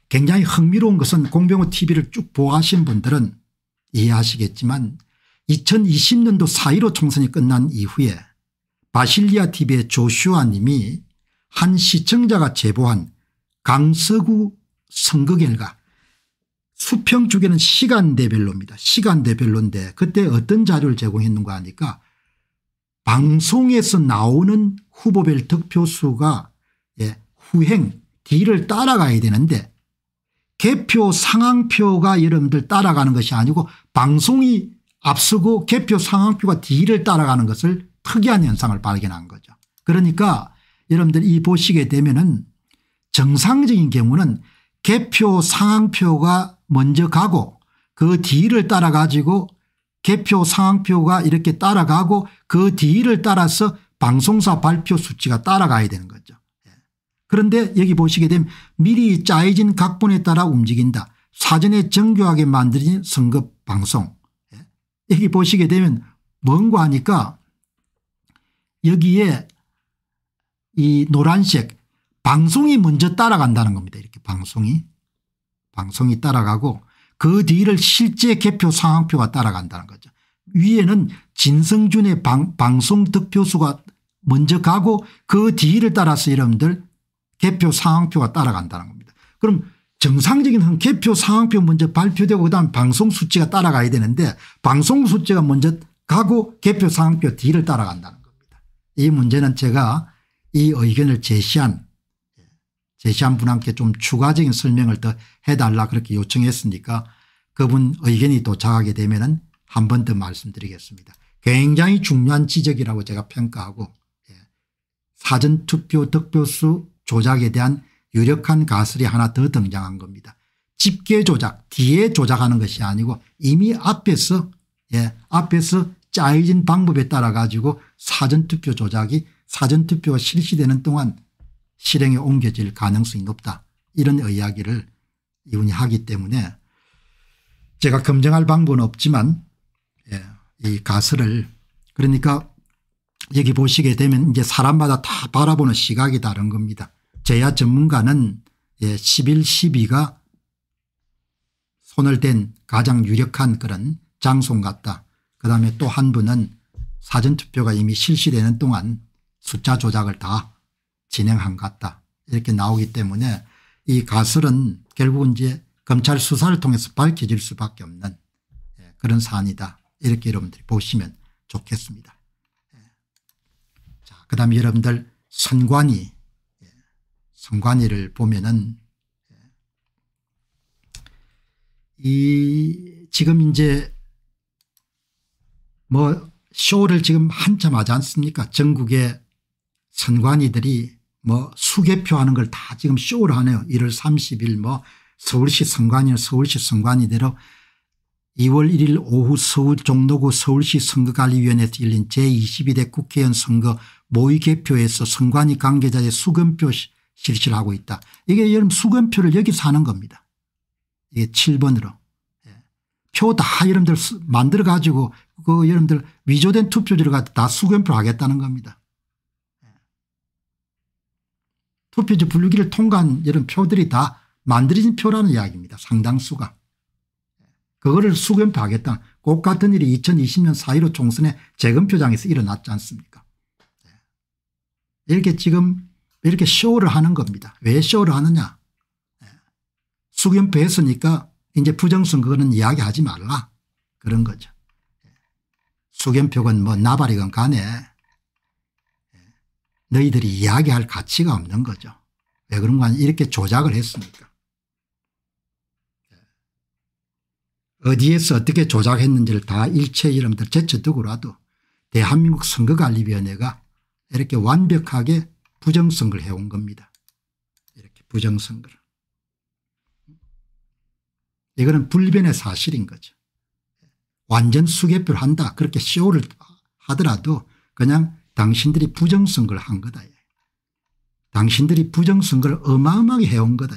굉장히 흥미로운 것은 공병호 tv를 쭉 보아하신 분들은 이해하시겠지만 2020년도 4.15 총선이 끝난 이후에 바실리아 tv의 조슈아 님이 한 시청자가 제보한 강서구 선거 결과 수평 주기는 시간대별로입니다. 시간대별로인데 그때 어떤 자료를 제공했는가 하니까 방송에서 나오는 후보별 득표수가 예, 후행 뒤를 따라가야 되는데 개표 상황표가 여러분들 따라가는 것이 아니고 방송이 앞서고 개표 상황표가 뒤를 따라가는 것을 특이한 현상을 발견한 거죠. 그러니까 여러분들 이 보시게 되면은 정상적인 경우는 개표 상황표가 먼저 가고 그 뒤를 따라 가지고 개표 상황표가 이렇게 따라가고 그 뒤를 따라서 방송사 발표 수치가 따라가야 되는 거죠. 예. 그런데 여기 보시게 되면 미리 짜여진 각본에 따라 움직인다. 사전에 정교하게 만들어진 선급 방송. 예. 여기 보시게 되면 뭔가 하니까 여기에 이 노란색 방송이 먼저 따라간다는 겁니다. 이렇게 방송이 방송이 따라가고 그 뒤를 실제 개표 상황표가 따라간다는 거죠. 위에는 진성준의 방, 방송 득표수가 먼저 가고 그 뒤를 따라서 여러분들 개표 상황표가 따라간다는 겁니다. 그럼 정상적인 개표 상황표 먼저 발표되고 그다음 방송 수치가 따라가야 되는데 방송 수치가 먼저 가고 개표 상황표 뒤를 따라간다는 겁니다. 이 문제는 제가 이 의견을 제시한 제시한 분한테 좀 추가적인 설명을 더 해달라 그렇게 요청했으니까 그분 의견이 도착하게 되면 은한번 더 말씀드리겠습니다. 굉장히 중요한 지적이라고 제가 평가하고 예, 사전투표 득표수 조작에 대한 유력한 가설이 하나 더 등장한 겁니다. 집계 조작 뒤에 조작하는 것이 아니고 이미 앞에서 예, 앞에서 짜여진 방법에 따라 가지고 사전투표 조작이 사전투표가 실시되는 동안 실행에 옮겨질 가능성이 높다 이런 이야기를 이분이 하기 때문에 제가 검증할 방법은 없지만 예, 이 가설을 그러니까 여기 보시게 되면 이제 사람마다 다 바라보는 시각이 다른 겁니다. 제야 전문가는 예, 11, 12가 손을 댄 가장 유력한 그런 장손 같다. 그다음에 또 한 분은 사전투표가 이미 실시되는 동안 숫자 조작을 다 진행한 것 같다. 이렇게 나오기 때문에 이 가설은 결국은 이제 검찰 수사를 통해서 밝혀질 수밖에 없는 예, 그런 사안이다. 이렇게 여러분들이 보시면 좋겠습니다. 예. 자, 그 다음에 여러분들 선관위, 예, 선관위를 보면은 이 지금 이제 뭐 쇼를 지금 한참 하지 않습니까? 전국에 선관위들이 뭐 수개표하는 걸 다 지금 쇼를 하네요. 1월 30일 뭐 서울시 선관위 서울시 선관위대로 2월 1일 오후 서울 종로구 서울시 선거관리위원회에서 열린 제22대 국회의원 선거 모의개표에서 선관위 관계자의 수금표 실시를 하고 있다. 이게 여러분 수금표를 여기서 하는 겁니다. 이게 7번으로. 예. 표다 여러분들 만들어 가지고 그 여러분들 위조된 투표지를 가지다수금표 하겠다는 겁니다. 투표지 분류기를 통과한 이런 표들이 다 만들어진 표라는 이야기입니다. 상당수가. 그거를 수렴표하겠다꼭 같은 일이 2020년 4.15 총선의 재검표장에서 일어났지 않습니까 네. 이렇게 지금 이렇게 쇼를 하는 겁니다. 왜 쇼를 하느냐. 네. 수렴표 했으니까 이제 부정선 그거는 이야기하지 말라. 그런 거죠. 네. 수렴표건 뭐 나발이건 간에 너희들이 이야기할 가치가 없는 거죠. 왜 그런가 이렇게 조작을 했습니까 어디에서 어떻게 조작했는지를 다 일체 이름들 제쳐두고라도 대한민국 선거관리위원회가 이렇게 완벽하게 부정선거를 해온 겁니다. 이렇게 부정선거를. 이거는 불변의 사실인 거죠. 완전 수개표를 한다 그렇게 쇼를 하더라도 그냥 당신들이 부정선거를 한 거다. 당신들이 부정선거를 어마어마하게 해온 거다.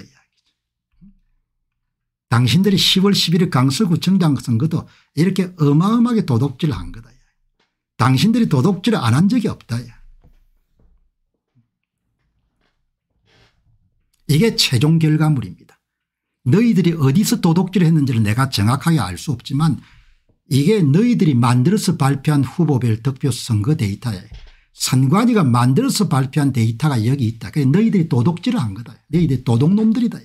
당신들이 10월 11일 강서구청장 선거도 이렇게 어마어마하게 도둑질을 한 거다. 당신들이 도둑질을 안 한 적이 없다. 이게 최종 결과물입니다. 너희들이 어디서 도둑질을 했는지를 내가 정확하게 알 수 없지만 이게 너희들이 만들어서 발표한 후보별 득표 선거 데이터예요. 선관위가 만들어서 발표한 데이터가 여기 있다. 그래 너희들이 도둑질을 한 거다. 너희들이 도둑놈들이다.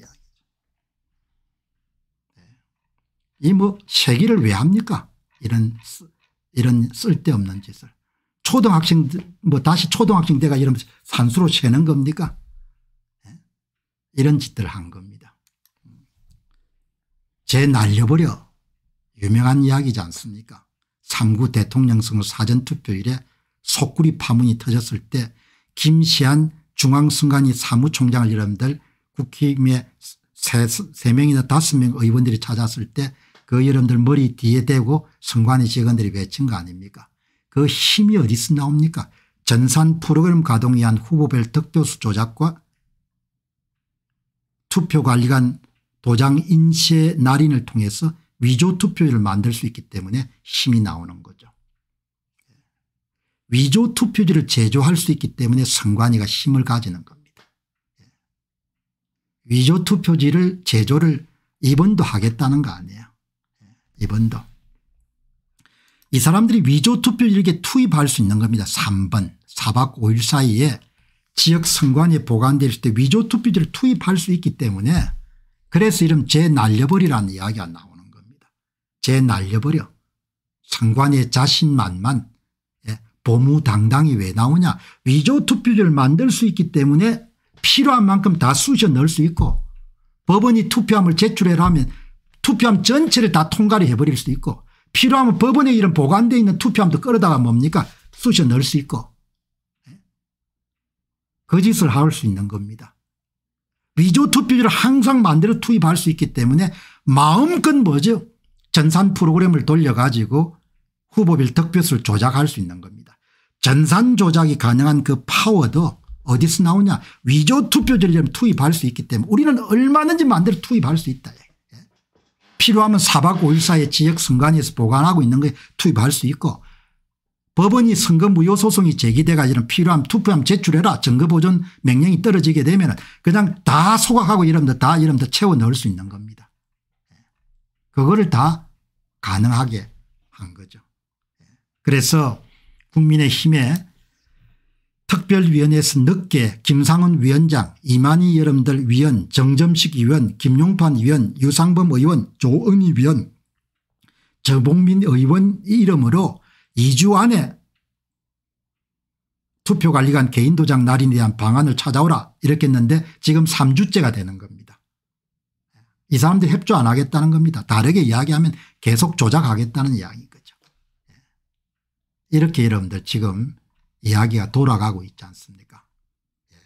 이뭐 세기를 왜 합니까? 이런 이런 쓸데없는 짓을. 초등학생뭐 다시 초등학생 때가 이러면 산수로 채는 겁니까? 예? 이런 짓들한 겁니다. 제 날려버려 유명한 이야기지 않습니까? 3구 대통령선거 사전투표일에 속구리 파문이 터졌을 때 김시한 중앙선관위 사무총장을 여러분들 국힘의 세, 세 명이나 5명 의원들이 찾았을 때 그 여러분들 머리 뒤에 대고 선관위 직원들이 외친 거 아닙니까 그 힘이 어디서 나옵니까 전산 프로그램 가동 위한 후보별 득표수 조작과 투표관리관 도장 인쇄 날인을 통해서 위조 투표율을 만들 수 있기 때문에 힘이 나오는 거죠. 위조 투표지를 제조할 수 있기 때문에 선관위가 힘을 가지는 겁니다. 예. 위조 투표지를 제조를 이번도 하겠다는 거 아니에요. 이번도. 예. 이 사람들이 위조 투표지 이렇게 투입할 수 있는 겁니다. 3번 4박 5일 사이에 지역 선관위에 보관될 때 위조 투표지를 투입할 수 있기 때문에 그래서 이름 제날려버리라는 이야기가 나오는 겁니다. 제날려버려 선관위의 자신만만 보무당당히 왜 나오냐 위조 투표지를 만들 수 있기 때문에 필요한 만큼 다 쑤셔 넣을 수 있고 법원이 투표함을 제출해라 하면 투표함 전체를 다 통과를 해버릴 수 있고 필요하면 법원에 이런 보관되어 있는 투표함도 끌어다가 뭡니까 쑤셔 넣을 수 있고 거짓을 예? 그 할수 있는 겁니다. 위조 투표지를 항상 만들어 투입할 수 있기 때문에 마음껏 뭐죠 전산 프로그램을 돌려가지고 후보별 득표수를 조작할 수 있는 겁니다. 전산 조작이 가능한 그 파워도 어디서 나오냐 위조 투표 전리를 투입할 수 있기 때문에 우리는 얼마든지 만들어 투입할 수 있다. 예. 필요하면 사박 5일 사이 지역 선관위에서 보관하고 있는 거에 투입할 수 있고 법원이 선거 무효 소송이 제기돼가 이런 필요함 투표함 제출해라 증거 보존 명령이 떨어지게 되면 그냥 다 소각하고 이러면 다 이러면 채워 넣을 수 있는 겁니다. 예. 그거를 다 가능하게 한 거죠. 예. 그래서 국민의힘에 특별위원회에서 늦게 김상훈 위원장 이만희 여러분들 위원 정점식 위원 김용판 위원 유상범 의원 조은희 위원 저봉민 의원 이름으로 2주 안에 투표관리관 개인도장 날인에 대한 방안을 찾아오라 이렇게 했는데 지금 3주째가 되는 겁니다. 이 사람들이 협조 안 하겠다는 겁니다. 다르게 이야기하면 계속 조작하겠다는 이야기 이렇게 여러분들 지금 이야기가 돌아가고 있지 않습니까 예.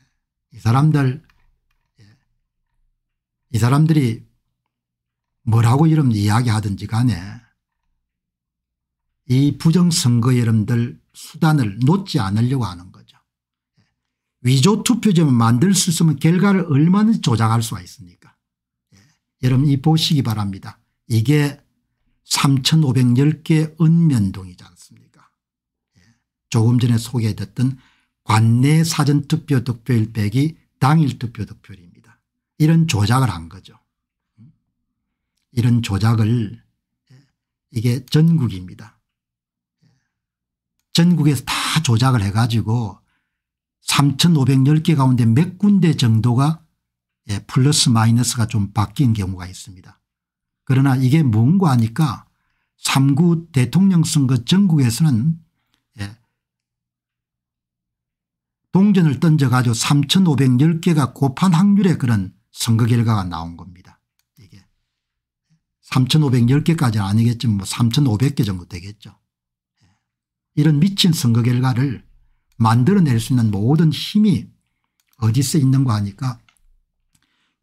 이 사람들 예. 이 사람들이 뭐라고 여러분 이야기하든지 간에 이 부정선거 여러분들 수단을 놓지 않으려고 하는 거죠. 예. 위조 투표점을 만들 수 있으면 결과를 얼마든 조작할 수가 있으니까. 예. 여러분 이 보시기 바랍니다. 이게 3510개 은 면동이지 않습 조금 전에 소개됐던 관내 사전투표 득표일 빼기 당일 투표 득표율입니다. 이런 조작을 한 거죠. 이런 조작을 예, 이게 전국입니다. 전국에서 다 조작을 해가지고 3510개 가운데 몇 군데 정도가 예, 플러스 마이너스가 좀 바뀐 경우가 있습니다. 그러나 이게 뭔가 하니까 3구 대통령 선거 전국에서는 동전을 던져가지고 3510개가 곱한 확률의 그런 선거 결과가 나온 겁니다. 이게 3510개까지는 아니겠지만 뭐 3500개 정도 되겠죠. 예. 이런 미친 선거 결과를 만들어낼 수 있는 모든 힘이 어디서 있는가 하니까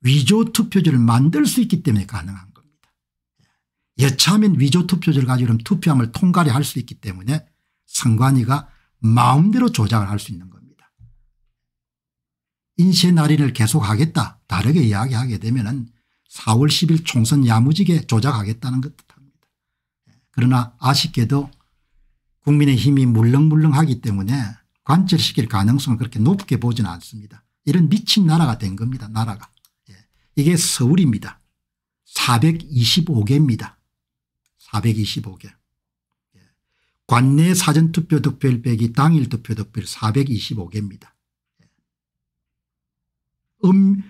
위조 투표지를 만들 수 있기 때문에 가능한 겁니다. 예. 여차하면 위조 투표지를 가지고 투표함을 통과를 할 수 있기 때문에 선관위가 마음대로 조작을 할 수 있는 겁니다. 인쇄 날인을 계속하겠다 다르게 이야기하게 되면 은 4월 10일 총선 야무지게 조작하겠다는 것 뜻합니다. 그러나 아쉽게도 국민의 힘이 물렁물렁하기 때문에 관철시킬 가능성을 그렇게 높게 보지는 않습니다. 이런 미친 나라가 된 겁니다. 나라가. 예. 이게 서울입니다. 425개입니다. 425개. 예. 관내 사전투표 득표율 빼기 당일 투표 득표율 425개입니다. 음,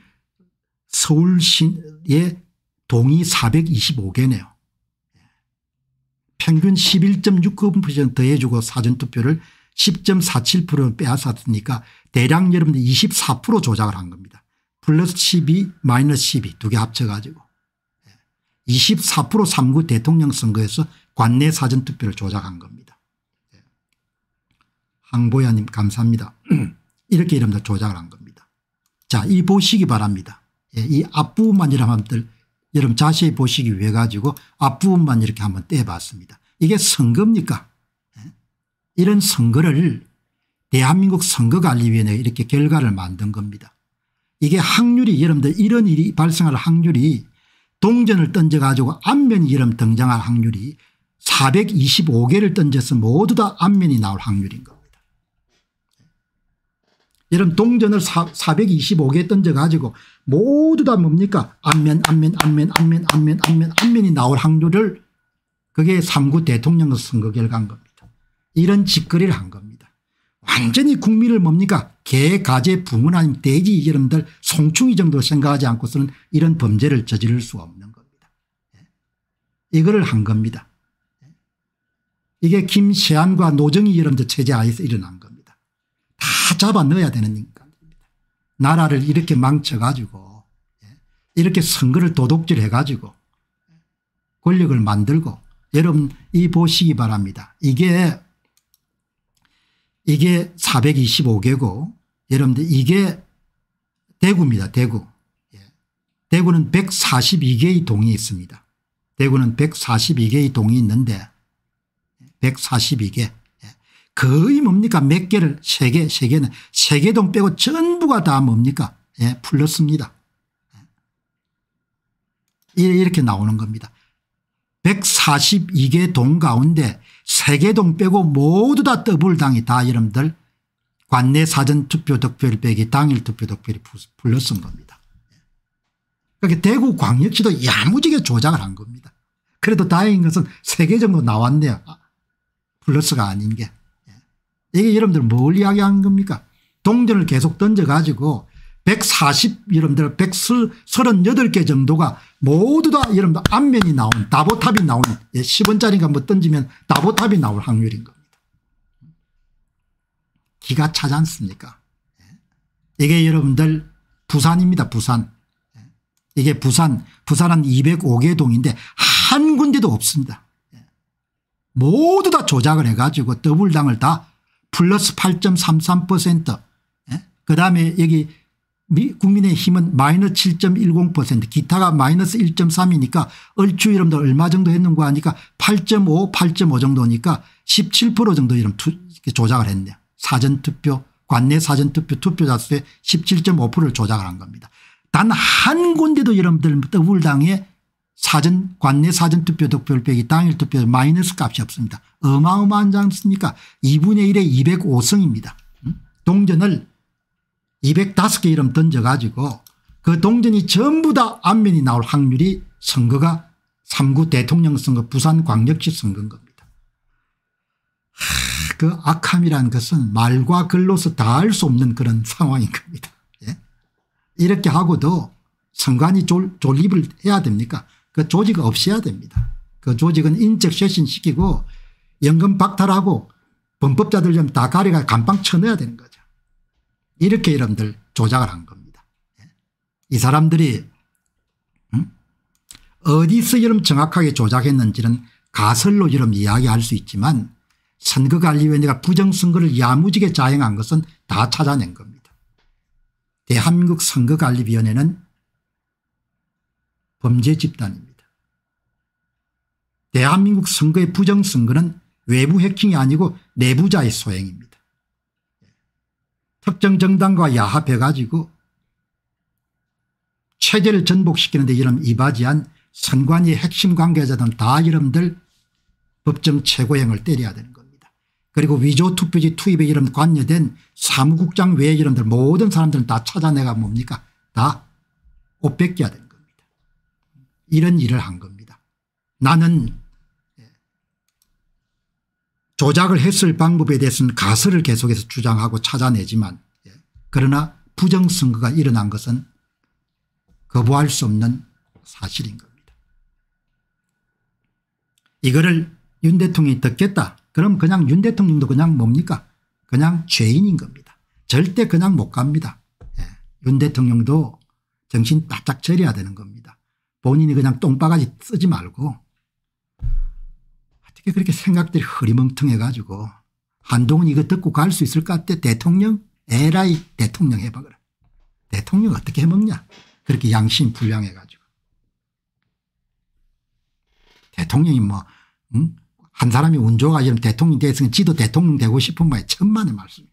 서울시의 동이 425개네요. 예. 평균 11.69%에 주고 사전투표를 10.47% 빼앗았으니까 대략 여러분들 24% 조작을 한 겁니다. 플러스 12 마이너스 12 두 개 합쳐가지고 24% 예. 3구 대통령 선거에서 관내 사전투표를 조작한 겁니다. 항보야님 예. 감사합니다. 이렇게 이름들 조작을 한 겁니다. 자, 이 보시기 바랍니다. 예, 이 앞부분만 이렇게 한번 여러분 자세히 보시기 위해 가지고 앞부분만 이렇게 한번 떼봤습니다. 이게 선거입니까? 예? 이런 선거를 대한민국 선거관리위원회 이렇게 결과를 만든 겁니다. 이게 확률이 여러분들 이런 일이 발생할 확률이 동전을 던져가지고 안면이 여러분 등장할 확률이 425개를 던져서 모두 다 안면이 나올 확률인 거. 이런 동전을 4, 2 5개 던져가지고 모두 다 뭡니까 안면 안면 안면 안면 안면 안면 안면이 나올 항조를 그게 3구 대통령 선거 결과인 겁니다. 이런 짓거리를 한 겁니다. 완전히 국민을 뭡니까 개 가재 붕은 아니 돼지 여러분들 송충이 정도 생각하지 않고서는 이런 범죄를 저지를 수 없는 겁니다. 예. 이거를 한 겁니다. 예. 이게 김세한과 노정희 여러분들 체제 하에서 일어난 겁니다. 잡아 넣어야 되는 인간입니다. 나라를 이렇게 망쳐가지고 예, 이렇게 선거를 도둑질해가지고 예, 권력을 만들고 여러분 이 보시기 바랍니다. 이게 이게 425개고 여러분들 이게 대구입니다. 대구. 예, 대구는 142개의 동이 있습니다. 대구는 142개의 동이 있는데 142개 거의 뭡니까 몇 개를 세 개, 3개, 개는 세 개 동 빼고 전부가 다 뭡니까 예, 풀렸습니다. 예. 이렇게 나오는 겁니다. 142개 동 가운데 3개 동 빼고 모두 다 더블당이 다 여러분들 관내 사전 투표 득표율 빼기 당일 투표 득표율이 불렸은 겁니다. 그러니 대구 광역시도 야무지게 조작을 한 겁니다. 그래도 다행인 것은 3개 정도 나왔네요. 아, 플러스가 아닌 게. 이게 여러분들 뭘 이야기하는 겁니까 동전을 계속 던져가지고 140 여러분들 138개 정도가 모두 다 여러분들 앞면이 나온 다보탑이 나온 10원짜리가 예, 뭐 던지면 다보탑이 나올 확률인 겁니다. 기가 차지 않습니까 예. 이게 여러분들 부산입니다 부산. 예. 이게 부산 부산은 205개 동인데 한 군데도 없습니다. 모두 다 조작을 해가지고 더블당을 다 플러스 8.33%. 그 다음에 여기 국민의힘은 마이너스 7.10% 기타가 마이너스 1.3이니까 얼추 이름도 얼마 정도 했는가 하니까 8.5 8.5 정도니까 17% 정도 이름 투, 조작을 했네요. 사전투표 관내 사전투표 투표자 수의 17.5%를 조작을 한 겁니다. 단 한 군데도 여러분들 더불당에 사전 관내 사전 투표 득표율 빼기 당일 투표 마이너스 값이 없습니다. 어마어마한지 않습니까 2분의 1에 205성입니다. 동전을 205개 이름 던져가지고 그 동전이 전부 다 안면이 나올 확률이 선거가 3구 대통령 선거 부산광역시 선거인 겁니다. 그 악함이란 것은 말과 글로서 다 알 수 없는 그런 상황인 겁니다. 예? 이렇게 하고도 선관위 졸립을 해야 됩니까 그조직 없애야 됩니다. 그 조직은 인적 쇄신시키고 연금 박탈하고 범법자들 좀 다 가려가 감방 쳐내야 되는 거죠. 이렇게 여러분들 조작을 한 겁니다. 예. 이 사람들이 음? 어디서 이름 정확하게 조작했는지는 가설로 이름 이야기할 수 있지만 선거관리위원회가 부정선거를 야무지게 자행한 것은 다 찾아낸 겁니다. 대한민국 선거관리위원회는 범죄 집단입니다. 대한민국 선거의 부정선거는 외부 해킹이 아니고 내부자의 소행입니다. 특정 정당과 야합해가지고 체제를 전복시키는데 여러 이바지한 선관위 핵심 관계자들은 다여러들 법정 최고형을 때려야 되는 겁니다. 그리고 위조투표지 투입에 여러 관여된 사무국장 외에 여러들 모든 사람들은 다 찾아내가 뭡니까 다옷 뺏겨야 됩니다. 이런 일을 한 겁니다. 나는 예, 조작을 했을 방법에 대해서는 가설을 계속해서 주장하고 찾아내지만 예, 그러나 부정선거가 일어난 것은 거부할 수 없는 사실인 겁니다. 이거를 윤 대통령이 듣겠다. 그럼 그냥 윤 대통령도 그냥 뭡니까 그냥 죄인인 겁니다. 절대 그냥 못 갑니다. 예, 윤 대통령도 정신 바짝 차려야 되는 겁니다. 본인이 그냥 똥바가지 쓰지 말고 어떻게 그렇게 생각들이 흐리멍텅해 가지고 한동훈 이거 듣고 갈 수 있을 것 같아 대통령 에라이 대통령 해봐 그래 대통령 어떻게 해먹냐 그렇게 양심 불량해 가지고 대통령이 뭐 한 사람이 운 좋아지면 대통령 됐으니 지도 대통령 되고 싶은 말에 천만의 말씀이야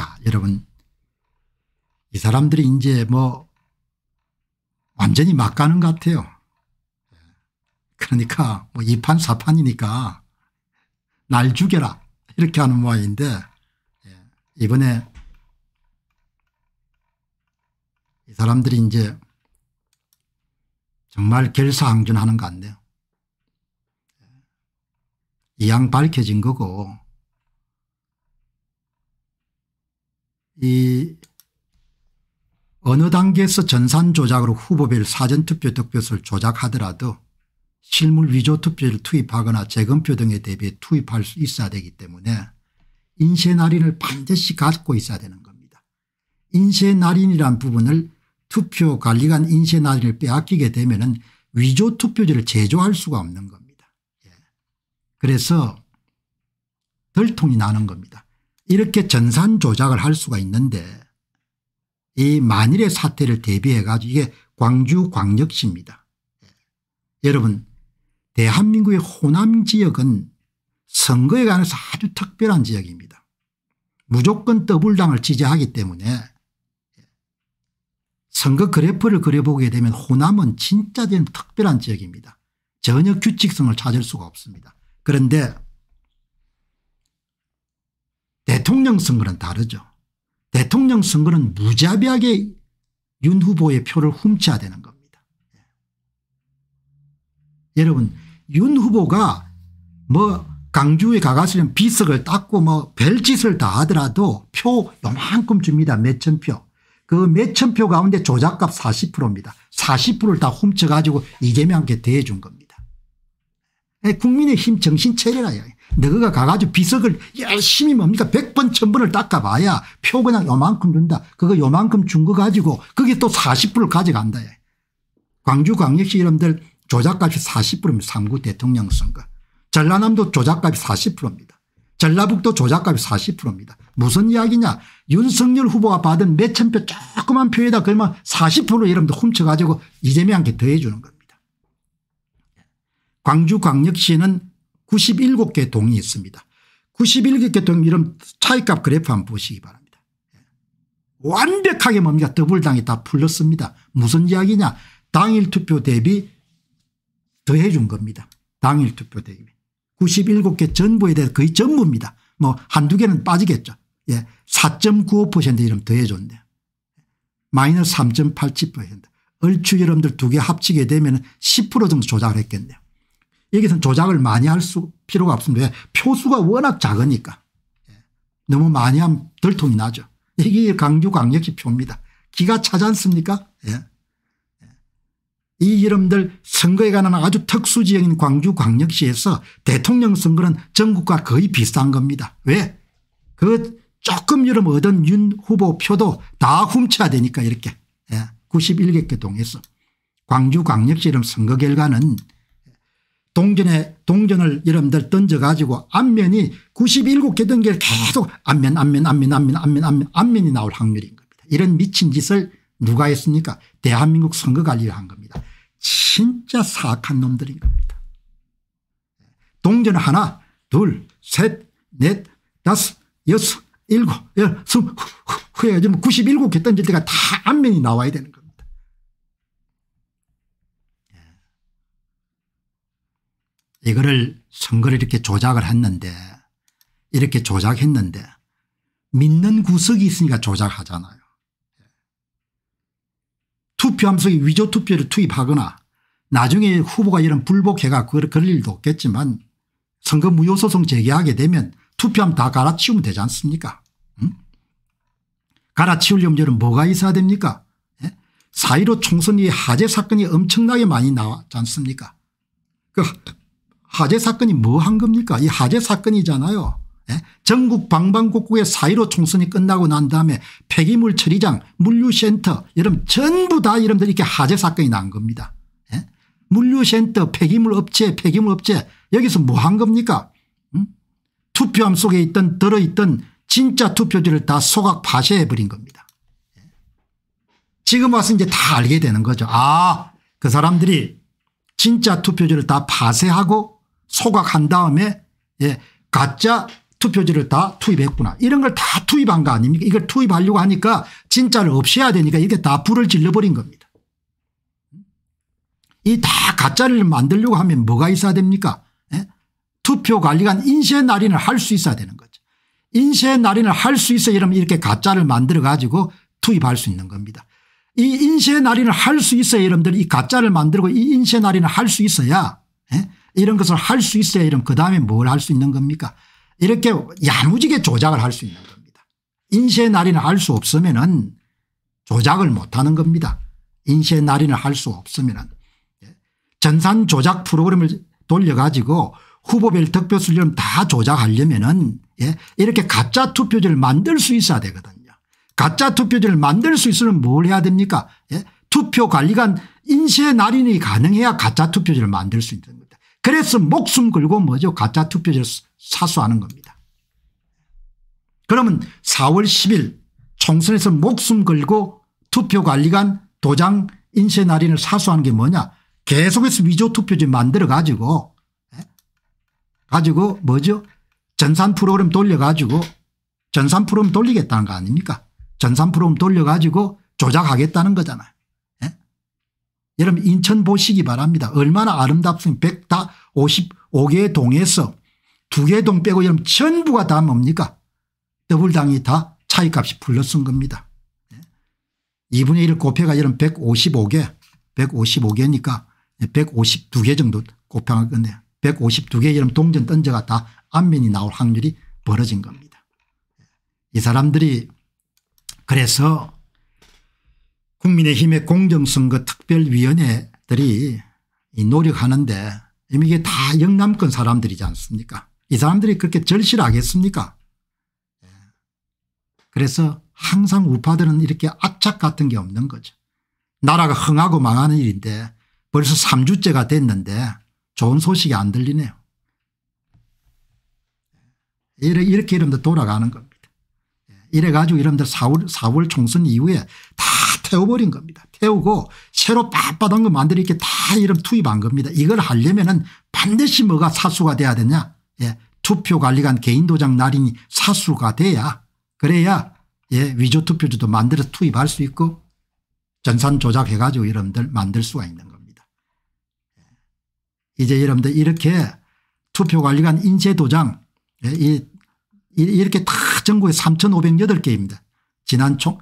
자 여러분 이 사람들이 이제 뭐 완전히 막 가는 것 같아요. 그러니까 뭐 2판 4판이니까 날 죽여라 이렇게 하는 모양인데 예, 이번에 이 사람들이 이제 정말 결사항전하는 것 같네요. 예. 이양 밝혀진 거고 이 어느 단계에서 전산 조작으로 후보별 사전투표 득표수를 조작하더라도 실물 위조 투표를 투입하거나 재검표 등에 대비해 투입할 수 있어야 되기 때문에 인쇄 날인을 반드시 갖고 있어야 되는 겁니다. 인쇄 날인이란 부분을 투표관리관 인쇄 날인을 빼앗기게 되면 은 위조 투표지를 제조할 수가 없는 겁니다. 예. 그래서 덜통이 나는 겁니다. 이렇게 전산 조작을 할 수가 있는데 이 만일의 사태를 대비해 가지고 이게 광주광역시입니다. 예. 여러분 대한민국의 호남 지역은 선거에 관해서 아주 특별한 지역입니다. 무조건 더블당을 지지하기 때문에 예. 선거 그래프를 그려보게 되면 호남은 진짜 된 특별한 지역입니다. 전혀 규칙성을 찾을 수가 없습니다. 그런데 대통령 선거는 다르죠. 대통령 선거는 무자비하게 윤 후보의 표를 훔쳐야 되는 겁니다. 예. 여러분 윤 후보가 뭐 강주에 가가지 비석을 닦고 뭐 별짓을 다 하더라도 표 요만큼 줍니다. 몇천 표. 그 몇천 표 가운데 조작값 40%입니다. 40%를 다 훔쳐가지고 이재명한테 대해준 겁니다. 예, 국민의힘 정신 체려라요. 너가 가가지고 비석을 열심히 뭡니까 100번 1000번을 닦아봐야 표 그냥 요만큼 준다. 그거 요만큼 준 거 가지고 그게 또 40%를 가져간다. 광주광역시 이름들 조작값이 40%입니다. 3구 대통령 선거. 전라남도 조작값이 40%입니다. 전라북도 조작값이 40%입니다. 무슨 이야기냐 윤석열 후보가 받은 몇 천 표 조그만 표에다 그러면 40% 이름도 훔쳐가지고 이재명한테 더해주는 겁니다. 광주광역시는 97개 동이 있습니다. 9 7개동 이름 차이값 그래프 한번 보시기 바랍니다. 완벽하게 뭡니까 더블당이 다 풀렸습니다. 무슨 이야기냐 당일 투표 대비 더해 준 겁니다. 당일 투표 대비 97개 전부에 대해서 거의 전부입니다. 뭐 한두 개는 빠지겠죠. 예, 4.95% 이름 더해 줬네요. 마이너스 3.87% 얼추 여러분들 두 개 합치게 되면 10% 정도 조작을 했겠네요. 여기서는 조작을 많이 할 수, 필요가 없습니다. 표수가 워낙 작으니까. 예. 너무 많이 하면 들통이 나죠. 이게 강주 강력시 표입니다. 기가 차지 않습니까? 예. 예. 이 이름들 선거에 관한 아주 특수지역인 광주 광역시에서 대통령 선거는 전국과 거의 비슷한 겁니다. 왜? 그 조금 이름 얻은 윤 후보 표도 다 훔쳐야 되니까 이렇게 예. 91개 그 동에서 광주 광역시 이름 선거 결과는 동전에 동전을 여러분들 던져가지고 안면이 97개 던게 계속 안면 안면 안면 안면 안면 안면 안면이 나올 확률인 겁니다. 이런 미친 짓을 누가 했습니까 대한민국 선거관리를 한 겁니다. 진짜 사악한 놈들인 겁니다. 동전 하나 둘셋넷 다섯 여섯 일곱 열 스무 후에 지금 97개 던질 때가 다 안면이 나와야 되는 거예요. 이거를 선거를 이렇게 조작을 했는데 이렇게 조작했는데 믿는 구석이 있으니까 조작하잖아요. 투표 함석이 위조 투표를 투입하거나 나중에 후보가 이런 불복해가 그럴 일도 없겠지만 선거 무효소송 제기하게 되면 투표함 다 갈아치우면 되지 않습니까 응? 갈아치우려면 저는 뭐가 있어야 됩니까 예? 4.15 총선 이 하재 사건이 엄청나게 많이 나왔지 않습니까 그 하재 사건이 뭐 한 겁니까 이 하재 사건이잖아요. 예? 전국 방방곡곡의 사1로 총선이 끝나고 난 다음에 폐기물 처리장 물류센터 여러분 전부 다 여러분들 이렇게 하재 사건이 난 겁니다. 예? 물류센터 폐기물 업체 폐기물 업체 여기서 뭐 한 겁니까 음? 투표함 속에 있던 들어있던 진짜 투표지를 다 소각 파쇄해버린 겁니다. 예? 지금 와서 이제 다 알게 되는 거죠. 아그 사람들이 진짜 투표지를 다 파쇄하고 소각한 다음에 예 가짜 투표지를 다 투입했구나. 이런 걸 다 투입한 거 아닙니까? 이걸 투입하려고 하니까 진짜를 없애야 되니까 이게 다 불을 질러버린 겁니다. 이 다 가짜를 만들려고 하면 뭐가 있어야 됩니까? 예? 투표관리관 인쇄 날인을 할 수 있어야 되는 거죠. 인쇄 날인을 할 수 있어 이러면 이렇게 가짜를 만들어 가지고 투입할 수 있는 겁니다. 이 인쇄 날인을 할 수 있어야 여러분들 이 가짜를 만들고 이 인쇄 날인을 할 수 있어야 예? 이런 것을 할 수 있어야 이런 그 다음에 뭘 할 수 있는 겁니까 이렇게 야무지게 조작을 할 수 있는 겁니다. 인쇄 날인을 할 수 없으면 은 조작을 못하는 겁니다. 인쇄 날인을 할 수 없으면 은 예. 전산 조작 프로그램을 돌려가지고 후보별 득표수를 다 조작하려면 은 예, 이렇게 가짜 투표지를 만들 수 있어야 되거든요. 가짜 투표지를 만들 수 있으면 뭘 해야 됩니까 예, 투표관리관 인쇄 날인이 가능해야 가짜 투표지를 만들 수 있는 겁니다. 그래서 목숨 걸고 뭐죠 가짜 투표제를 사수하는 겁니다. 그러면 4월 10일 총선에서 목숨 걸고 투표관리관 도장 인쇄 날인을 사수하는 게 뭐냐 계속해서 위조 투표제 만들어 가지고 예? 가지고 뭐죠 전산 프로그램 돌려가지고 전산 프로그램 돌리겠다는 거 아닙니까 전산 프로그램 돌려가지고 조작하겠다는 거잖아요. 여러분 인천 보시기 바랍니다. 얼마나 아름답습니까? 155개 동에서 2개 동 빼고 여러분 전부가 다 뭡니까? 더블당이 다 차이값이 불러쓴 겁니다. 2분의 예. 1을 곱해가 여러분 155개 155개니까 152개 정도 곱하면 건데 152개 여러분 동전 던져가 다 안면이 나올 확률이 벌어진 겁니다. 예. 이 사람들이 그래서 국민의힘의 공정선거 특별위원회들이 노력하는데 이미 이게 다 영남권 사람들이지 않습니까 이 사람들이 그렇게 절실하겠습니까 예. 그래서 항상 우파들은 이렇게 압착 같은 게 없는 거죠. 나라가 흥하고 망하는 일인데 벌써 3주째가 됐는데 좋은 소식이 안 들리네요. 예. 이래, 이렇게 이름들 돌아가는 겁니다. 예. 이래가지고 이름들 4월, 4월 총선 이후에 다 태워버린 겁니다. 태우고 새로 빳빳한 거 만들어 이렇게 다 이름 투입한 겁니다. 이걸 하려면 은 반드시 뭐가 사수가 돼야 되냐 예. 투표관리관 개인도장 날인이 사수가 돼야 그래야 예. 위조투표주도 만들어 투입할 수 있고 전산 조작해가지고 여러분들 만들 수가 있는 겁니다. 예. 이제 여러분들 이렇게 투표관리관 인쇄도장 예. 이, 이렇게 다 전국에 3,508개입니다. 지난 총,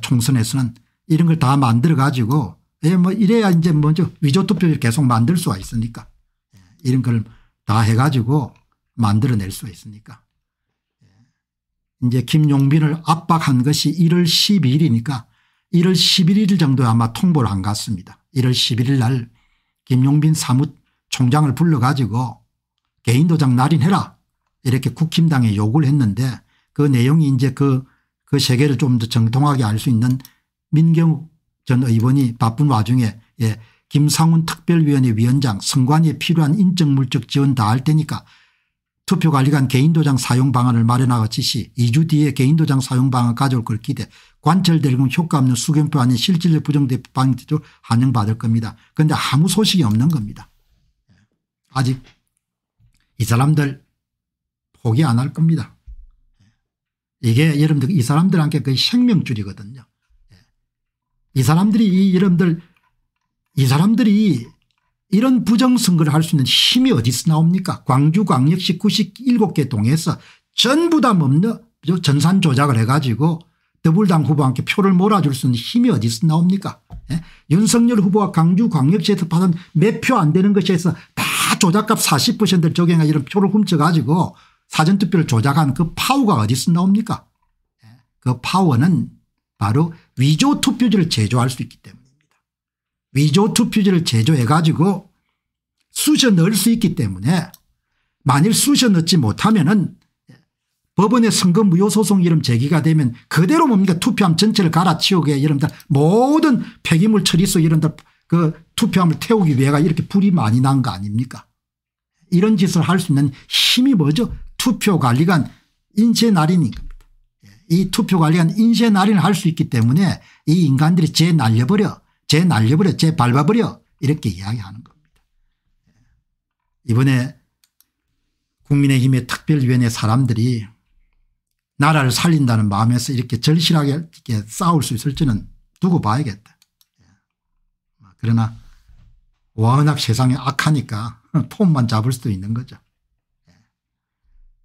총선에서는 이런 걸 다 만들어 가지고 예, 뭐 이래야 이제 먼저 위조 투표를 계속 만들 수가 있으니까 예, 이런 걸 다 해가지고 만들어낼 수가 있으니까 예. 이제 김용빈을 압박한 것이 1월 12일이니까 1월 11일 정도에 아마 통보를 한 것 같습니다. 1월 11일 날 김용빈 사무총장을 불러가지고 개인도장 날인해라 이렇게 국힘당에 요구를 했는데 그 내용이 이제 그, 그 세계를 좀 더 정통하게 알 수 있는 민경욱 전 의원이 바쁜 와중에 예, 김상훈 특별위원회 위원장 선관위에 필요한 인적물적 지원 다 할 테니까 투표관리관 개인도장 사용 방안을 마련하고 지시 2주 뒤에 개인도장 사용 방안 가져올 걸 기대 관철대금 효과 없는 수견표 아닌 실질적 부정대표 방지도 환영받을 겁니다. 그런데 아무 소식이 없는 겁니다. 아직 이 사람들 포기 안 할 겁니다. 이게 여러분들 이 사람들한테 거의 생명줄이거든요. 이 사람들이 이 이름들 이 사람들이 이런 부정선거를 할 수 있는 힘이 어디서 나옵니까 광주 광역시 97개 동에서 전부 다 멈춰 전산 조작을 해가지고 더불당 후보와 함 표를 몰아줄 수 있는 힘이 어디서 나옵니까 예? 윤석열 후보가 광주 광역시에서 받은 몇 표 안 되는 것에서 다 조작값 40%를 적용해 이런 표를 훔쳐가지고 사전투표를 조작한 그 파워가 어디서 나옵니까 예? 그 파워는 바로 위조 투표지를 제조할 수 있기 때문입니다. 위조 투표지를 제조해 가지고 쑤셔 넣을 수 있기 때문에 만일 쑤셔 넣지 못하면 은 법원에 선거 무효 소송 이름 제기가 되면 그대로 뭡니까 투표함 전체를 갈아치우게 여러분들 모든 폐기물 처리소 이런들 그 투표함을 태우기 위해가 이렇게 불이 많이 난 거 아닙니까 이런 짓을 할 수 있는 힘이 뭐죠 투표관리관 인체 날이니까 이 투표 관련 인쇄 날인을 할 수 있기 때문에 이 인간들이 재 날려버려 재 날려버려 재 밟아버려 이렇게 이야기하는 겁니다. 예. 이번에 국민의힘의 특별위원회 사람들이 나라를 살린다는 마음에서 이렇게 절실하게 이렇게 싸울 수 있을지는 두고 봐야겠다. 예. 그러나 워낙 세상이 악하니까 폼만 잡을 수도 있는 거죠.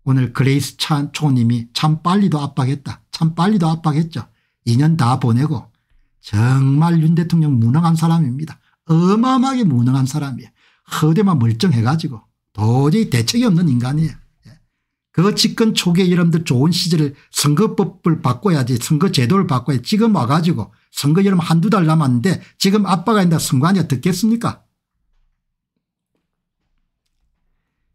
오늘 그레이스 찬 초님이 참 빨리도 압박했다. 참 빨리도 압박했죠. 2년 다 보내고 정말 윤 대통령 무능한 사람입니다. 어마어마하게 무능한 사람이에요. 허대만 멀쩡해가지고 도저히 대책이 없는 인간이에요. 예. 그 집권 초기에 여러분들 좋은 시절을 선거법을 바꿔야지 선거제도를 바꿔야 지금 지 와가지고 선거 여러분 한두 달 남았는데 지금 아빠가 있다 선거 아니야 듣겠습니까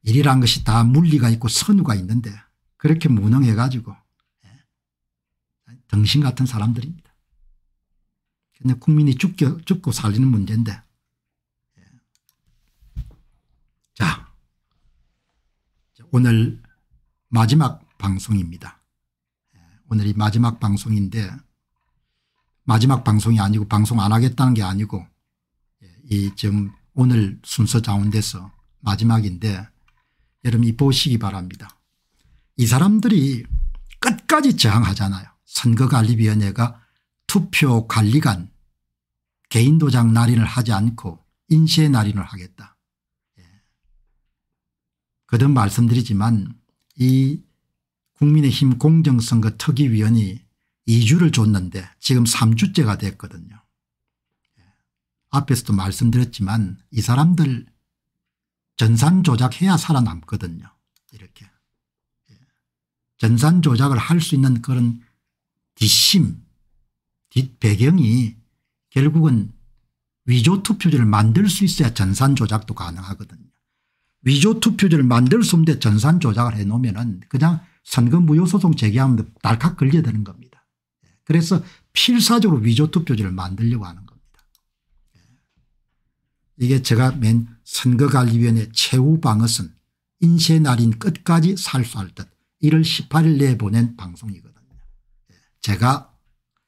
일이란 것이 다 물리가 있고 선우가 있는데 그렇게 무능해 가지고 등신 예. 같은 사람들입니다. 근데 국민이 죽겨, 죽고 살리는 문제인데 예. 자 오늘 마지막 방송입니다. 예, 오늘이 마지막 방송인데 마지막 방송이 아니고 방송 안 하겠다는 게 아니고 이 지금 오늘 순서 가운데서 마지막인데 여러분이 보시기 바랍니다. 이 사람들이 끝까지 저항하잖아요. 선거관리위원회가 투표관리관 개인도장 날인을 하지 않고 인쇄 날인을 하겠다. 예. 거듭 말씀드리지만 이 국민의힘 공정선거 특위위원이 2주를 줬는데 지금 3주째가 됐거든요. 예. 앞에서도 말씀드렸지만 이 사람들 전산 조작해야 살아남거든요. 이렇게. 예. 전산 조작을 할 수 있는 그런 뒷심 뒷배경이 결국은 위조 투표지를 만들 수 있어야 전산 조작도 가능하거든요. 위조 투표지를 만들 수 없는데 전산 조작을 해놓으면 그냥 선거 무효소송 제기하면 날카 걸려야 되는 겁니다. 예. 그래서 필사적으로 위조 투표지를 만들려고 하는 겁니다. 예. 이게 제가 맨 선거관리위원회 최후 방어선 인쇄 날인 끝까지 살수할 듯 1월 18일 내에 보낸 방송이거든요. 예, 제가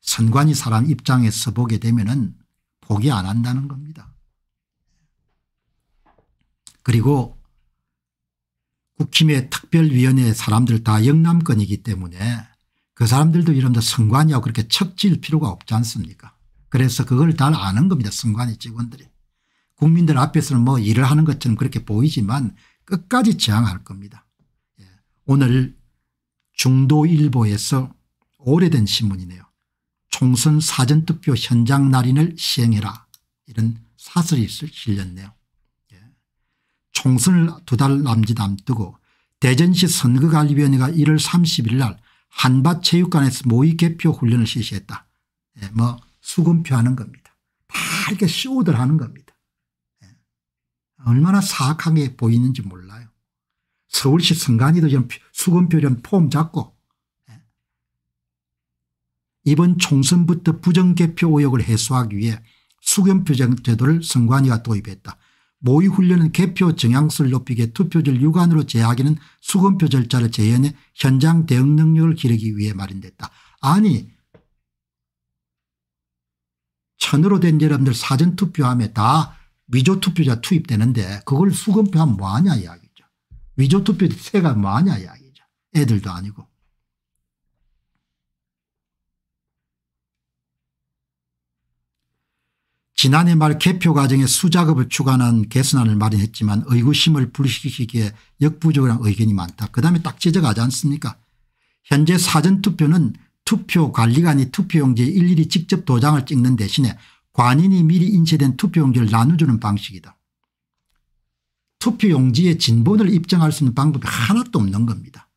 선관위 사람 입장에 서보게 되면 은 포기 안 한다는 겁니다. 예. 그리고 국힘의 특별위원회 사람들 다 영남권이기 때문에 그 사람들도 이런데 선관위하고 그렇게 척질 필요가 없지 않습니까 그래서 그걸 다 아는 겁니다. 선관위 직원들이. 국민들 앞에서는 뭐 일을 하는 것처럼 그렇게 보이지만 끝까지 저항할 겁니다. 예. 오늘 중도일보에서 오래된 신문이네요. 총선 사전투표 현장 날인을 시행해라 이런 사설이 실렸네요. 예. 총선을 두 달 남짓 앞두고 대전시 선거관리위원회가 1월 30일 날 한밭체육관에서 모의 개표 훈련을 실시했다. 예. 뭐 수금표하는 겁니다. 다 이렇게 쇼들 하는 겁니다. 얼마나 사악하게 보이는지 몰라요. 서울시 선관위도 지금 수건표련 폼 잡고 예. 이번 총선부터 부정개표 의혹을 해소하기 위해 수견표 제도를 선관위가 도입했다. 모의훈련은 개표 정향수를 높이게 투표율 유관으로 제하기는 수건표 절차를 재현해 현장 대응 능력을 기르기 위해 마련됐다. 아니 천으로 된 여러분들 사전투표함에 다 위조 투표자 투입되는데 그걸 수검표하면 뭐하냐 이야기죠. 위조 투표세가 뭐하냐 이야기죠. 애들도 아니고. 지난해 말 개표 과정에 수작업을 추가한 개선안을 마련했지만 의구심을 불식시키기에 역부족이란 의견이 많다. 그다음에 딱 지적하지 않습니까 현재 사전투표는 투표 관리관이 투표용지에 일일이 직접 도장을 찍는 대신에 관인이 미리 인쇄된 투표용지를 나눠주는 방식이다. 투표용지의 진본을 입증할 수 있는 방법이 하나도 없는 겁니다.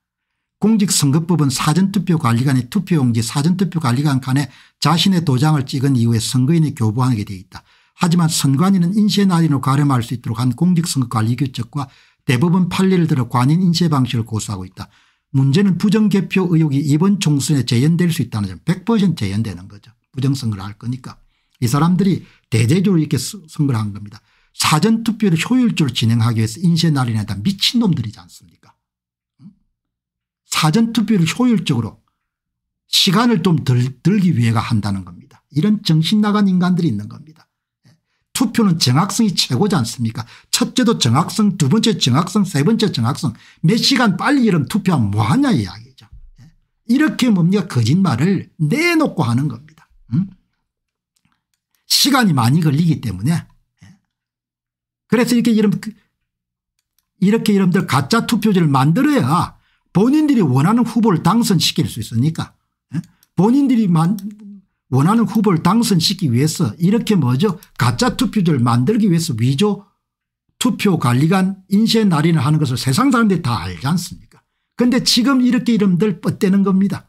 공직선거법은 사전투표관리관이 투표용지 사전투표관리관 간에 자신의 도장을 찍은 이후에 선거인이 교부하게 되어 있다. 하지만 선관위는 인쇄 날인으로 가름할 수 있도록 한 공직선거관리규칙과 대법원 판례를 들어 관인 인쇄 방식을 고수하고 있다. 문제는 부정개표 의혹이 이번 총선에 재현될 수 있다는 점100% 재현되는 거죠. 부정선거를 할 거니까. 이 사람들이 대대적으로 이렇게 선거를 한 겁니다. 사전투표를 효율적으로 진행하기 위해서 인쇄날인에다 미친놈들이지 않습니까 사전투표를 효율적으로 시간을 좀 들, 들기 위해가 한다는 겁니다. 이런 정신나간 인간들이 있는 겁니다. 예. 투표는 정확성이 최고지 않습니까 첫째도 정확성 두 번째 정확성 세 번째 정확성 몇 시간 빨리 이러 투표하면 뭐하냐 이야기죠. 예. 이렇게 뭡니까 거짓말을 내놓고 하는 겁니다. 응? 시간이 많이 걸리기 때문에 예. 그래서 이렇게 이런 그, 이렇게 여러분들 가짜 투표지를 만들어야 본인들이 원하는 후보를 당선시킬 수 있으니까 예. 본인들이 원하는 후보를 당선시키기 위해서 이렇게 뭐죠 가짜 투표지를 만들기 위해서 위조 투표관리관 인쇄 날인을 하는 것을 세상 사람들이 다 알지 않습니까 그런데 지금 이렇게 이름들 뻗대는 겁니다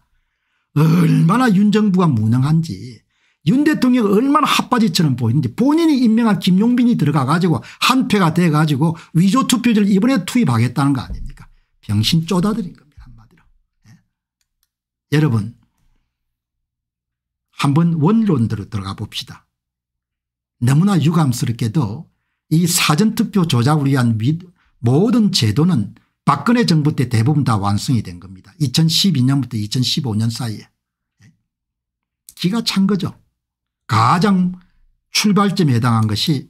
얼마나 윤 정부가 무능한지 윤 대통령 이 얼마나 핫바지처럼 보이는지 본인이 임명한 김용빈이 들어가 가지고 한패가 돼 가지고 위조 투표지를 이번에 투입하겠다는 거 아닙니까 병신 쪼다들인 겁니다 한마디로 네. 여러분 한번 원론대로 들어가 봅시다 너무나 유감스럽게도 이 사전투표 조작을 위한 모든 제도는 박근혜 정부 때 대부분 다 완성이 된 겁니다 2012년부터 2015년 사이에 예? 기가 찬 거죠 가장 출발점에 해당한 것이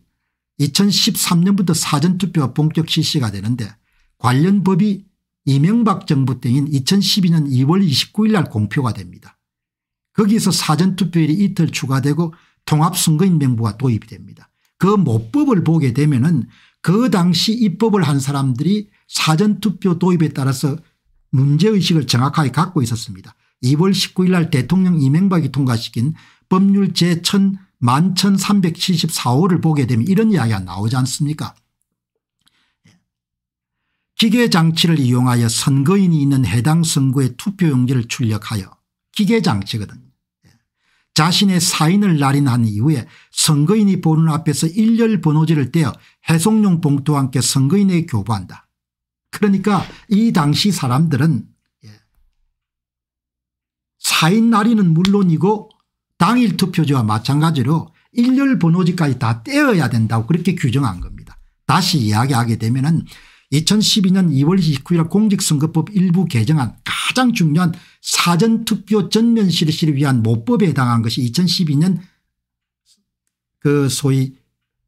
2013년부터 사전투표가 본격 실시가 되는데 관련 법이 이명박 정부 때인 2012년 2월 29일 날 공표가 됩니다. 거기서 사전투표일이 이틀 추가되고 통합선거인 명부가 도입이 됩니다. 그 모법을 보게 되면 은그 당시 입법을 한 사람들이 사전투표 도입에 따라서 문제의식을 정확하게 갖고 있었습니다. 2월 19일 날 대통령 이명박이 통과시킨 법률 제1 11,374호를 보게 되면 이런 이야기가 나오지 않습니까 기계장치를 이용하여 선거인이 있는 해당 선거의 투표용지를 출력하여 기계장치거든요. 자신의 사인을 날인한 이후에 선거인이 보는 앞에서 일렬 번호지를 떼어 해송용 봉투와 함께 선거인에게 교부한다. 그러니까 이 당시 사람들은 예, 사인 날인은 물론이고 당일 투표지와 마찬가지로 일렬 번호지까지 다 떼어야 된다고 그렇게 규정한 겁니다. 다시 이야기하게 되면 은 2012년 2월 29일 공직선거법 일부 개정안 가장 중요한 사전투표 전면 실시를 위한 모법에 해당한 것이 2012년 그 소위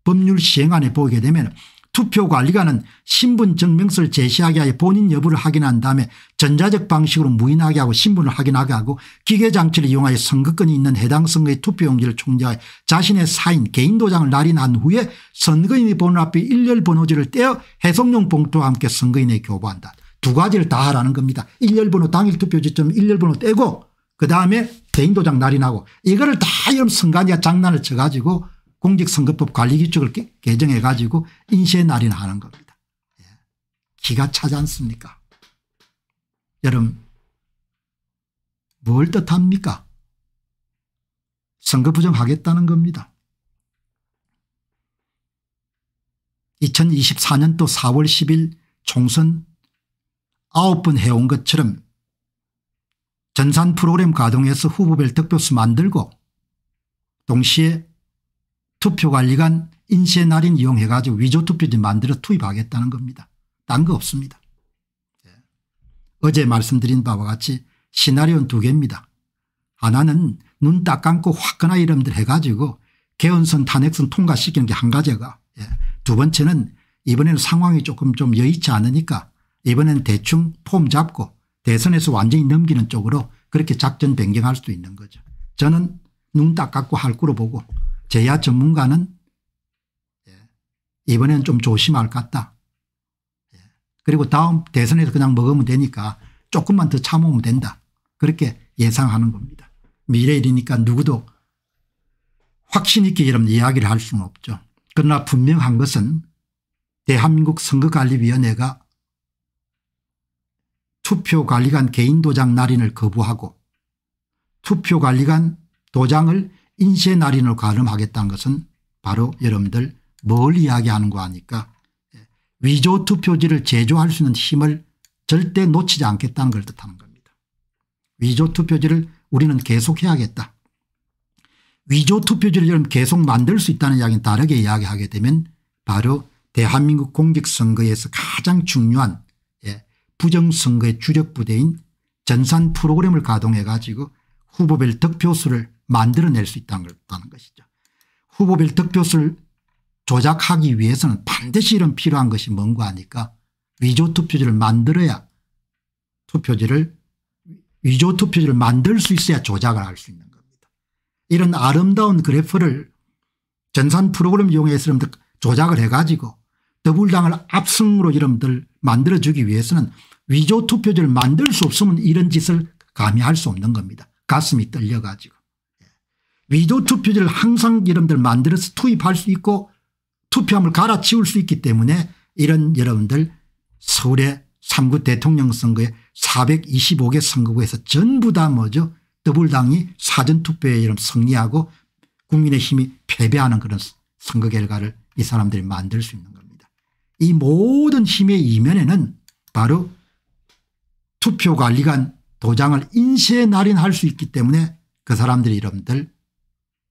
법률 시행안에 보게 되면 투표관리관은 신분증명서를 제시하게 하여 본인 여부를 확인한 다음에 전자적 방식으로 무인하게 하고 신분을 확인하게 하고 기계장치를 이용하여 선거권이 있는 해당 선거의 투표용지를 총재하여 자신의 사인 개인 도장을 날인 한 후에 선거인의 번호 앞에 일렬 번호지를 떼어 해석용 봉투와 함께 선거인에 교부한다. 두 가지를 다 하라는 겁니다. 일렬 번호 당일 투표 지점 일렬 번호 떼고 그다음에 개인 도장 날인하고 이거를 다 이런 선관위가 장난을 쳐가지고 공직선거법 관리규칙을 개정해 가지고 인쇄 날인하는 겁니다. 예. 기가 차지 않습니까 여러분 뭘 뜻합니까 선거 부정하겠다는 겁니다. 2024년도 4월 10일 총선 9번 해온 것처럼 전산 프로그램 가동해서 후보별 득표수 만들고 동시에 투표관리관 인쇄 날인 이용해 가지고 위조 투표지 만들어 투입하겠다는 겁니다. 딴 거 없습니다. 예. 어제 말씀드린 바와 같이 시나리오는 두 개입니다. 하나는 눈 딱 감고 화끈한 이름들 해가지고 개헌선 탄핵선 통과시키는 게 한 가지가 예. 두 번째는 이번에는 상황이 조금 좀 여의치 않으니까 이번엔 대충 폼 잡고 대선에서 완전히 넘기는 쪽으로 그렇게 작전 변경할 수도 있는 거죠. 저는 눈 딱 감고 할 거로 보고 제야 전문가는 예, 이번에는좀 조심할 것 같다. 예, 그리고 다음 대선에서 그냥 먹으면 되니까 조금만 더 참으면 된다. 그렇게 예상하는 겁니다. 미래일이니까 누구도 확신 있게 이런 이야기를 할 수는 없죠. 그러나 분명한 것은 대한민국 선거관리위원회가 투표관리관 개인 도장 날인을 거부하고 투표관리관 도장을 인쇄 날인을 가늠하겠다는 것은 바로 여러분들 뭘 이야기하는 거 아니까 예, 위조 투표지를 제조할 수 있는 힘을 절대 놓치지 않겠다는 걸 뜻하는 겁니다. 위조 투표지를 우리는 계속해야겠다. 위조 투표지를 여러분 계속 만들 수 있다는 이야기는 다르게 이야기하게 되면 바로 대한민국 공직선거에서 가장 중요한 예, 부정선거의 주력 부대인 전산 프로그램을 가동해 가지고 후보별 득표수를 만들어낼 수 있다는 것이죠. 후보별 득표수를 조작하기 위해서는 반드시 이런 필요한 것이 뭔가 하니까 위조 투표지를 만들어야 투표지를 위조 투표지를 만들 수 있어야 조작을 할 수 있는 겁니다. 이런 아름다운 그래프를 전산 프로그램 이용해서 여러분들 조작을 해가지고 더불당을 압승으로 여러분들 만들어주기 위해서는 위조 투표지를 만들 수 없으면 이런 짓을 감히 할 수 없는 겁니다. 가슴이 떨려가지고. 위조 투표지를 항상 여러분들 만들어서 투입할 수 있고 투표함을 갈아치울 수 있기 때문에 이런 여러분들 서울의 3구 대통령 선거에 425개 선거구에서 전부 다 뭐죠 더블당이 사전투표에 이름 승리하고 국민의힘이 패배하는 그런 선거 결과를 이 사람들이 만들 수 있는 겁니다. 이 모든 힘의 이면에는 바로 투표관리관 도장을 인쇄 날인할 수 있기 때문에 그 사람들이 여러분들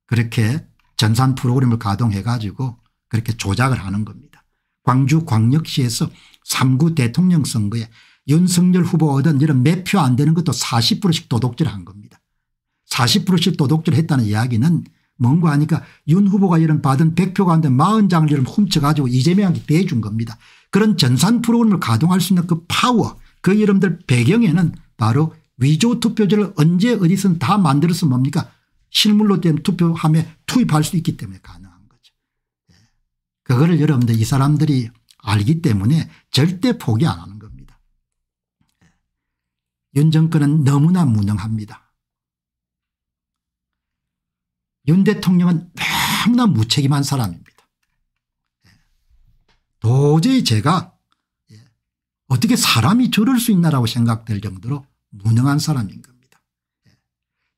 그렇게 전산 프로그램을 가동해 가지고 그렇게 조작을 하는 겁니다. 광주 광역시에서 3구 대통령 선거에 윤석열 후보 얻은 이런 몇 표 안 되는 것도 40%씩 도둑질한 겁니다. 40%씩 도둑질했다는 이야기는 뭔가 하니까 윤 후보가 이런 받은 100표가 운데 40장을 이런 훔쳐가지고 이재명한테 대준 겁니다. 그런 전산 프로그램을 가동할 수 있는 그 파워 그 이름들 배경에는 바로 위조 투표제를 언제 어디선 다 만들어서 뭡니까 실물로 된 투표함에 투입할 수 있기 때문에 가능한 거죠. 예. 그거를 여러분들 이 사람들이 알기 때문에 절대 포기 안 하는 겁니다. 예. 윤 정권은 너무나 무능합니다. 윤 대통령은 너무나 무책임한 사람입니다. 예. 도저히 제가 예, 어떻게 사람이 저럴 수 있나라고 생각될 정도로 무능한 사람인 겁니다.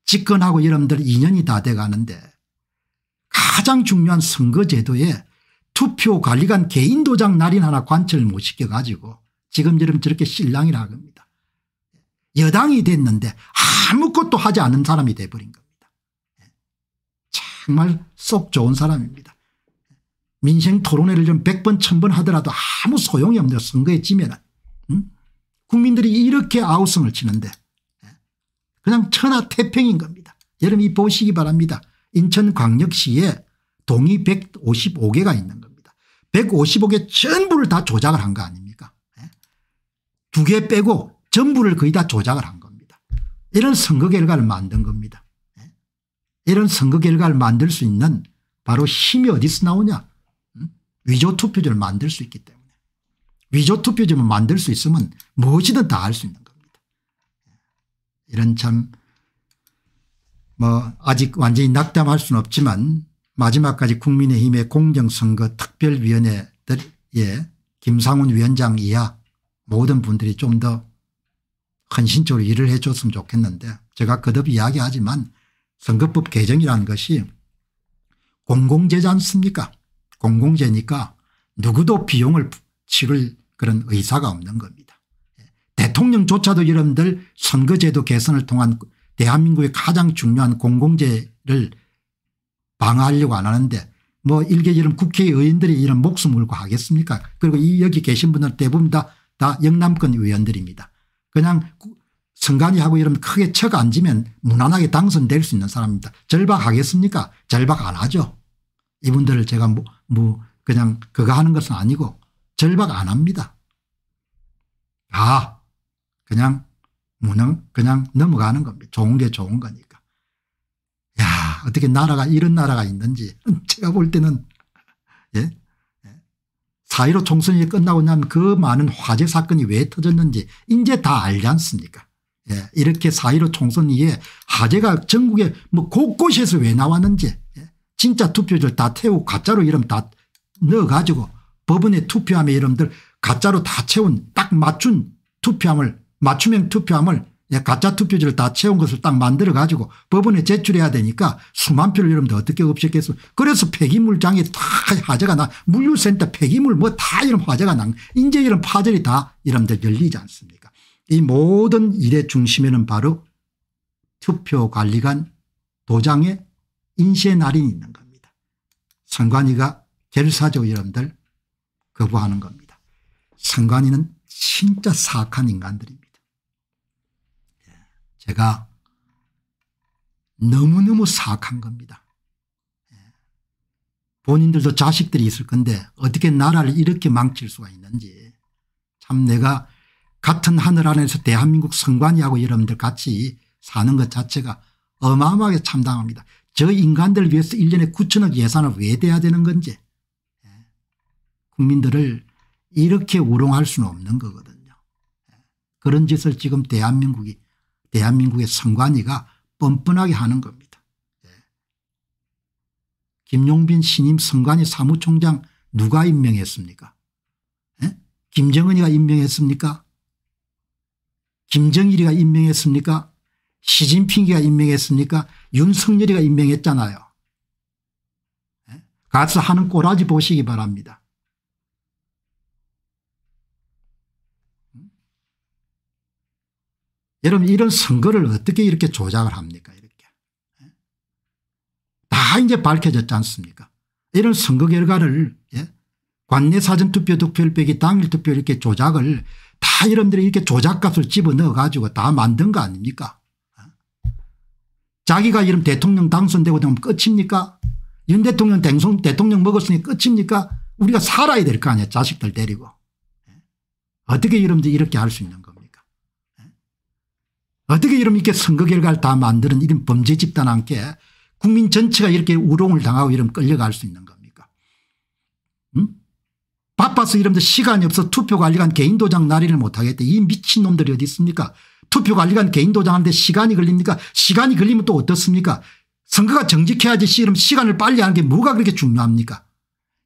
집권하고 여러분들 2년이 다 돼가는데 가장 중요한 선거제도에 투표관리관 개인도장 날인 하나 관철 못 시켜가지고 지금처럼 저렇게 실랑이라 합니다. 여당이 됐는데 아무것도 하지 않은 사람이 돼버린 겁니다. 정말 쏙 좋은 사람입니다. 민생 토론회를 좀 100번 1000번 하더라도 아무 소용이 없네요. 선거에 지면 은 응? 국민들이 이렇게 아우성을 치는데 그냥 천하태평인 겁니다. 여러분 이 보시기 바랍니다. 인천광역시에 동이 155개가 있는 겁니다. 155개 전부를 다 조작을 한 거 아닙니까 예? 두개 빼고 전부를 거의 다 조작을 한 겁니다. 이런 선거 결과를 만든 겁니다. 예? 이런 선거 결과를 만들 수 있는 바로 힘이 어디서 나오냐 음? 위조 투표지를 만들 수 있기 때문에 위조 투표지만 만들 수 있으면 무엇이든 다 할 수 있는 겁니다. 이런 참 뭐 아직 완전히 낙담할 수는 없지만 마지막까지 국민의힘의 공정선거 특별위원회에 들 김상훈 위원장 이하 모든 분들이 좀 더 헌신적으로 일을 해 줬으면 좋겠는데 제가 거듭 이야기하지만 선거법 개정이라는 것이 공공재지 않습니까 공공재니까 누구도 비용을 치를 그런 의사가 없는 겁니다. 대통령조차도 여러분들 선거제도 개선을 통한 대한민국의 가장 중요한 공공재를 방어하려고 안 하는데 뭐 일개 이런 국회의원들이 이런 목숨 걸고 하겠습니까 그리고 이 여기 계신 분들 대부분 다, 다 영남권 의원들입니다. 그냥 선관위 하고 이러면 크게 척 앉으면 무난하게 당선될 수 있는 사람입니다. 절박하겠습니까 절박 안 하죠. 이분들을 제가 뭐, 뭐 그냥 그거 하는 것은 아니고 절박 안 합니다. 아 그냥 무능 그냥 넘어가는 겁니다. 좋은 게 좋은 거니까. 야 어떻게 나라가 이런 나라가 있는지 제가 볼 때는 예? 예. 사일오 총선이 끝나고 나면 그 많은 화재 사건이 왜 터졌는지 이제 다 알지 않습니까 예, 이렇게 사일오 총선 이에 화재가 전국에 뭐 곳곳에서 왜 나왔는지 예, 진짜 투표지다 태우고 가짜로 이름 다 넣어가지고 법원에 투표함에 이름들 가짜로 다 채운 딱 맞춘 투표함을 맞춤형 투표함을 예, 가짜 투표지를 다 채운 것을 딱 만들어 가지고 법원에 제출해야 되니까 수만 표를 여러분들 어떻게 없앴겠어 그래서 폐기물장에 다 화재가 나 물류센터 폐기물 뭐 다 이런 화재가 난 인제 이런 파절이 다 여러분들 열리지 않습니까 이 모든 일의 중심에는 바로 투표관리관 도장의 인쇄 날인이 있는 겁니다. 선관위가 결사적 여러분들 거부하는 겁니다. 선관위는 진짜 사악한 인간들입니다. 제가 너무너무 사악한 겁니다. 예. 본인들도 자식들이 있을 건데 어떻게 나라를 이렇게 망칠 수가 있는지 참 내가 같은 하늘 안에서 대한민국 선관위하고 여러분들 같이 사는 것 자체가 어마어마하게 참담합니다. 저 인간들 을 위해서 1년에 9천억 예산을 왜 대야 되는 건지 예. 국민들을 이렇게 우롱할 수는 없는 거거든요. 예. 그런 짓을 지금 대한민국이 대한민국의 선관위가 뻔뻔하게 하는 겁니다. 예. 김용빈 신임 선관위 사무총장 누가 임명했습니까? 예? 김정은이가 임명했습니까? 김정일이가 임명했습니까? 시진핑이가 임명했습니까? 윤석열이가 임명했잖아요. 예? 가서 하는 꼬라지 보시기 바랍니다. 여러분 이런 선거를 어떻게 이렇게 조작을 합니까 이렇게 예? 다 이제 밝혀졌지 않습니까 이런 선거 결과를 예? 관내 사전투표 득표율 빼기 당일 투표 이렇게 조작을 다 여러분들이 이렇게 조작값을 집어넣어 가지고 다 만든 거 아닙니까 예? 자기가 이름 대통령 당선되고 되면 끝입니까 윤 대통령 댕송 대통령 먹었으니 끝입니까 우리가 살아야 될 거 아니야 자식들 데리고 예? 어떻게 여러분들이 이렇게 할 수 있는 겁니까 어떻게 이러면 이렇게 선거 결과를 다 만드는 이런 범죄 집단 함께 국민 전체가 이렇게 우롱을 당하고 이러면 끌려갈 수 있는 겁니까? 응? 바빠서 이러면 시간이 없어 투표 관리관 개인 도장 날인을 못하겠다. 이 미친놈들이 어디 있습니까? 투표 관리관 개인 도장하는데 시간이 걸립니까? 시간이 걸리면 또 어떻습니까? 선거가 정직해야지 그럼 시간을 빨리 하는 게 뭐가 그렇게 중요합니까?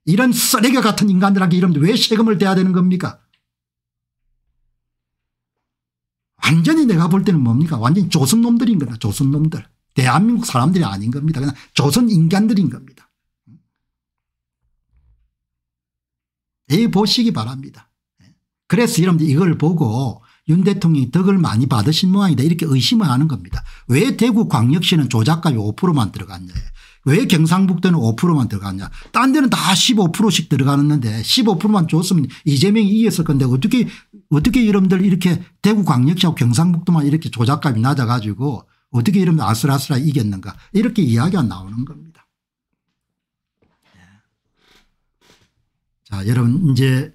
이런 쓰레기 같은 인간들한테 이러면 왜 세금을 대야 되는 겁니까? 완전히 내가 볼 때는 뭡니까 완전히 조선놈들인 거다 조선놈들. 대한민국 사람들이 아닌 겁니다. 그냥 조선 인간들인 겁니다. 예, 보시기 바랍니다. 예. 그래서 여러분들 이걸 보고 윤 대통령이 덕을 많이 받으신 모양이다 이렇게 의심을 하는 겁니다. 왜 대구 광역시는 조작값이 5%만 들어갔냐 왜 경상북도는 5%만 들어갔냐. 딴 데는 다 15%씩 들어갔는데 15%만 줬으면 이재명이 이겼을 건데 어떻게 어떻게 여러분들 이렇게 대구광역시하고 경상북도만 이렇게 조작감이 낮아가지고 어떻게 이러면 아슬아슬하 이겼는가 이렇게 이야기가 나오는 겁니다. 자 여러분 이제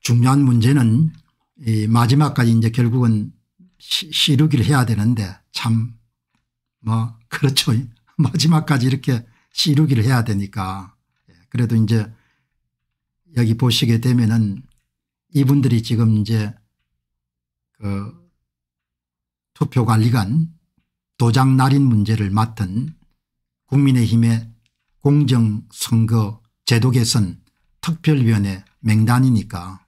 중요한 문제는 이 마지막까지 이제 결국은 시, 시루기를 해야 되는데 참 뭐 그렇죠. 마지막까지 이렇게 시루기를 해야 되니까 예, 그래도 이제 여기 보시게 되면은 이분들이 지금 이제 그 투표관리관 도장 날인 문제를 맡은 국민의힘의 공정선거 제도 개선 특별위원회 맹단이니까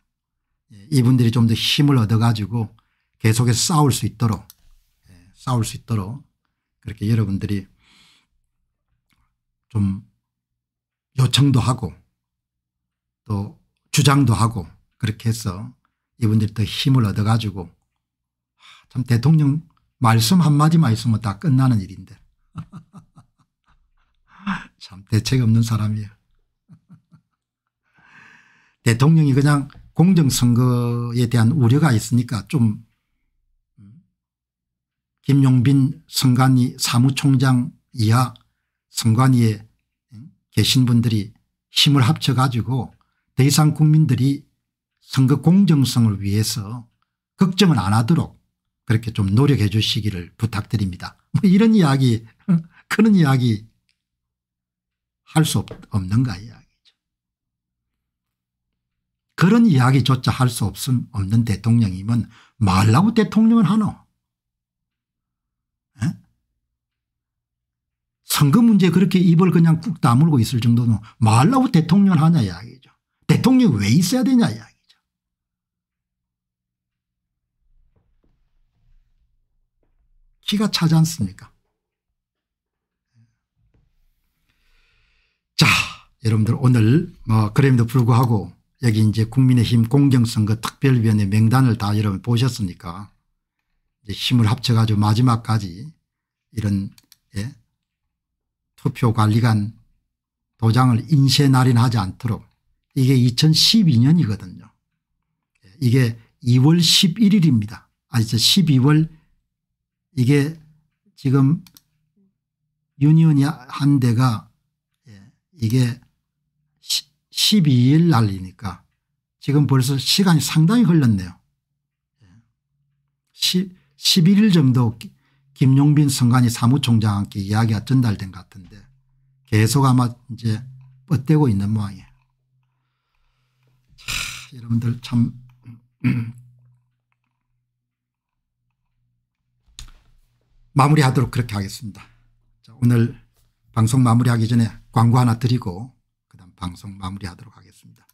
예, 이분들이 좀 더 힘을 얻어가지고 계속해서 싸울 수 있도록 예, 싸울 수 있도록 그렇게 여러분들이 좀 요청도 하고 또 주장도 하고 그렇게 해서 이분들이 더 힘을 얻어 가지고 참 대통령 말씀 한마디만 있으면 다 끝나는 일인데 참 대책 없는 사람이에요. 대통령이 그냥 공정선거에 대한 우려가 있으니까 좀 음, 김용빈 선관위 사무총장 이하 선관위에 계신 분들이 힘을 합쳐 가지고 더 이상 국민들이 선거 공정성을 위해서 걱정을 안 하도록 그렇게 좀 노력해 주시기를 부탁드립니다. 뭐 이런 이야기 그런 이야기 할 수 없는가 이야기죠. 그런 이야기조차 할 수 없는 대통령이면 말라고 대통령을 하노. 선거 문제 그렇게 입을 그냥 꾹 다물고 있을 정도는 말라고 대통령 하냐 이야기죠. 대통령이 왜 있어야 되냐 이야기죠. 키가 차지 않습니까? 자 여러분들 오늘 뭐 그럼에도 불구하고 여기 이제 국민의힘 공정선거 특별위원회 명단을 다 여러분 보셨으니까 힘을 합쳐가지고 마지막까지 이런 투표관리관 도장을 인쇄 날인하지 않도록 이게 2012년이거든요. 이게 2월 11일입니다. 아니 저 12월 이게 지금 유니온이 한 대가 예, 이게 12일 날이니까 지금 벌써 시간이 상당히 흘렀네요. 11일 예. 정도 김용빈 선관위 사무총장께 이야기가 전달된 것 같은데 계속 아마 이제 뻗대고 있는 모양이에요. 하, 여러분들 참 마무리하도록 그렇게 하겠습니다. 자, 오늘 방송 마무리하기 전에 광고 하나 드리고 그다음 방송 마무리하도록 하겠습니다.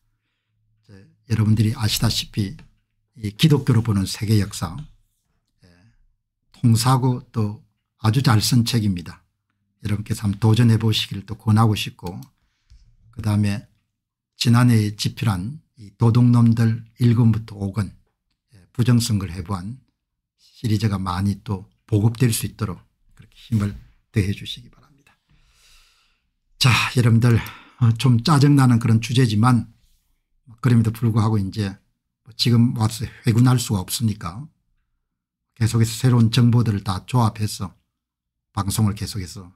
여러분들이 아시다시피 기독교로 보는 세계 역사 통사고 하또 아주 잘 쓴 책입니다. 여러분께서 한번 도전해 보시기를 또 권하고 싶고 그다음에 지난해에 집필한 도둑놈들 1권부터 5권 예, 부정선거를 해부한 시리즈가 많이 또 보급될 수 있도록 그렇게 힘을 더해 주시기 바랍니다. 자 여러분들 어, 좀 짜증나는 그런 주제지만 그럼에도 불구하고 이제 뭐 지금 와서 회군할 수가 없으니까 계속해서 새로운 정보들을 다 조합해서 방송을 계속해서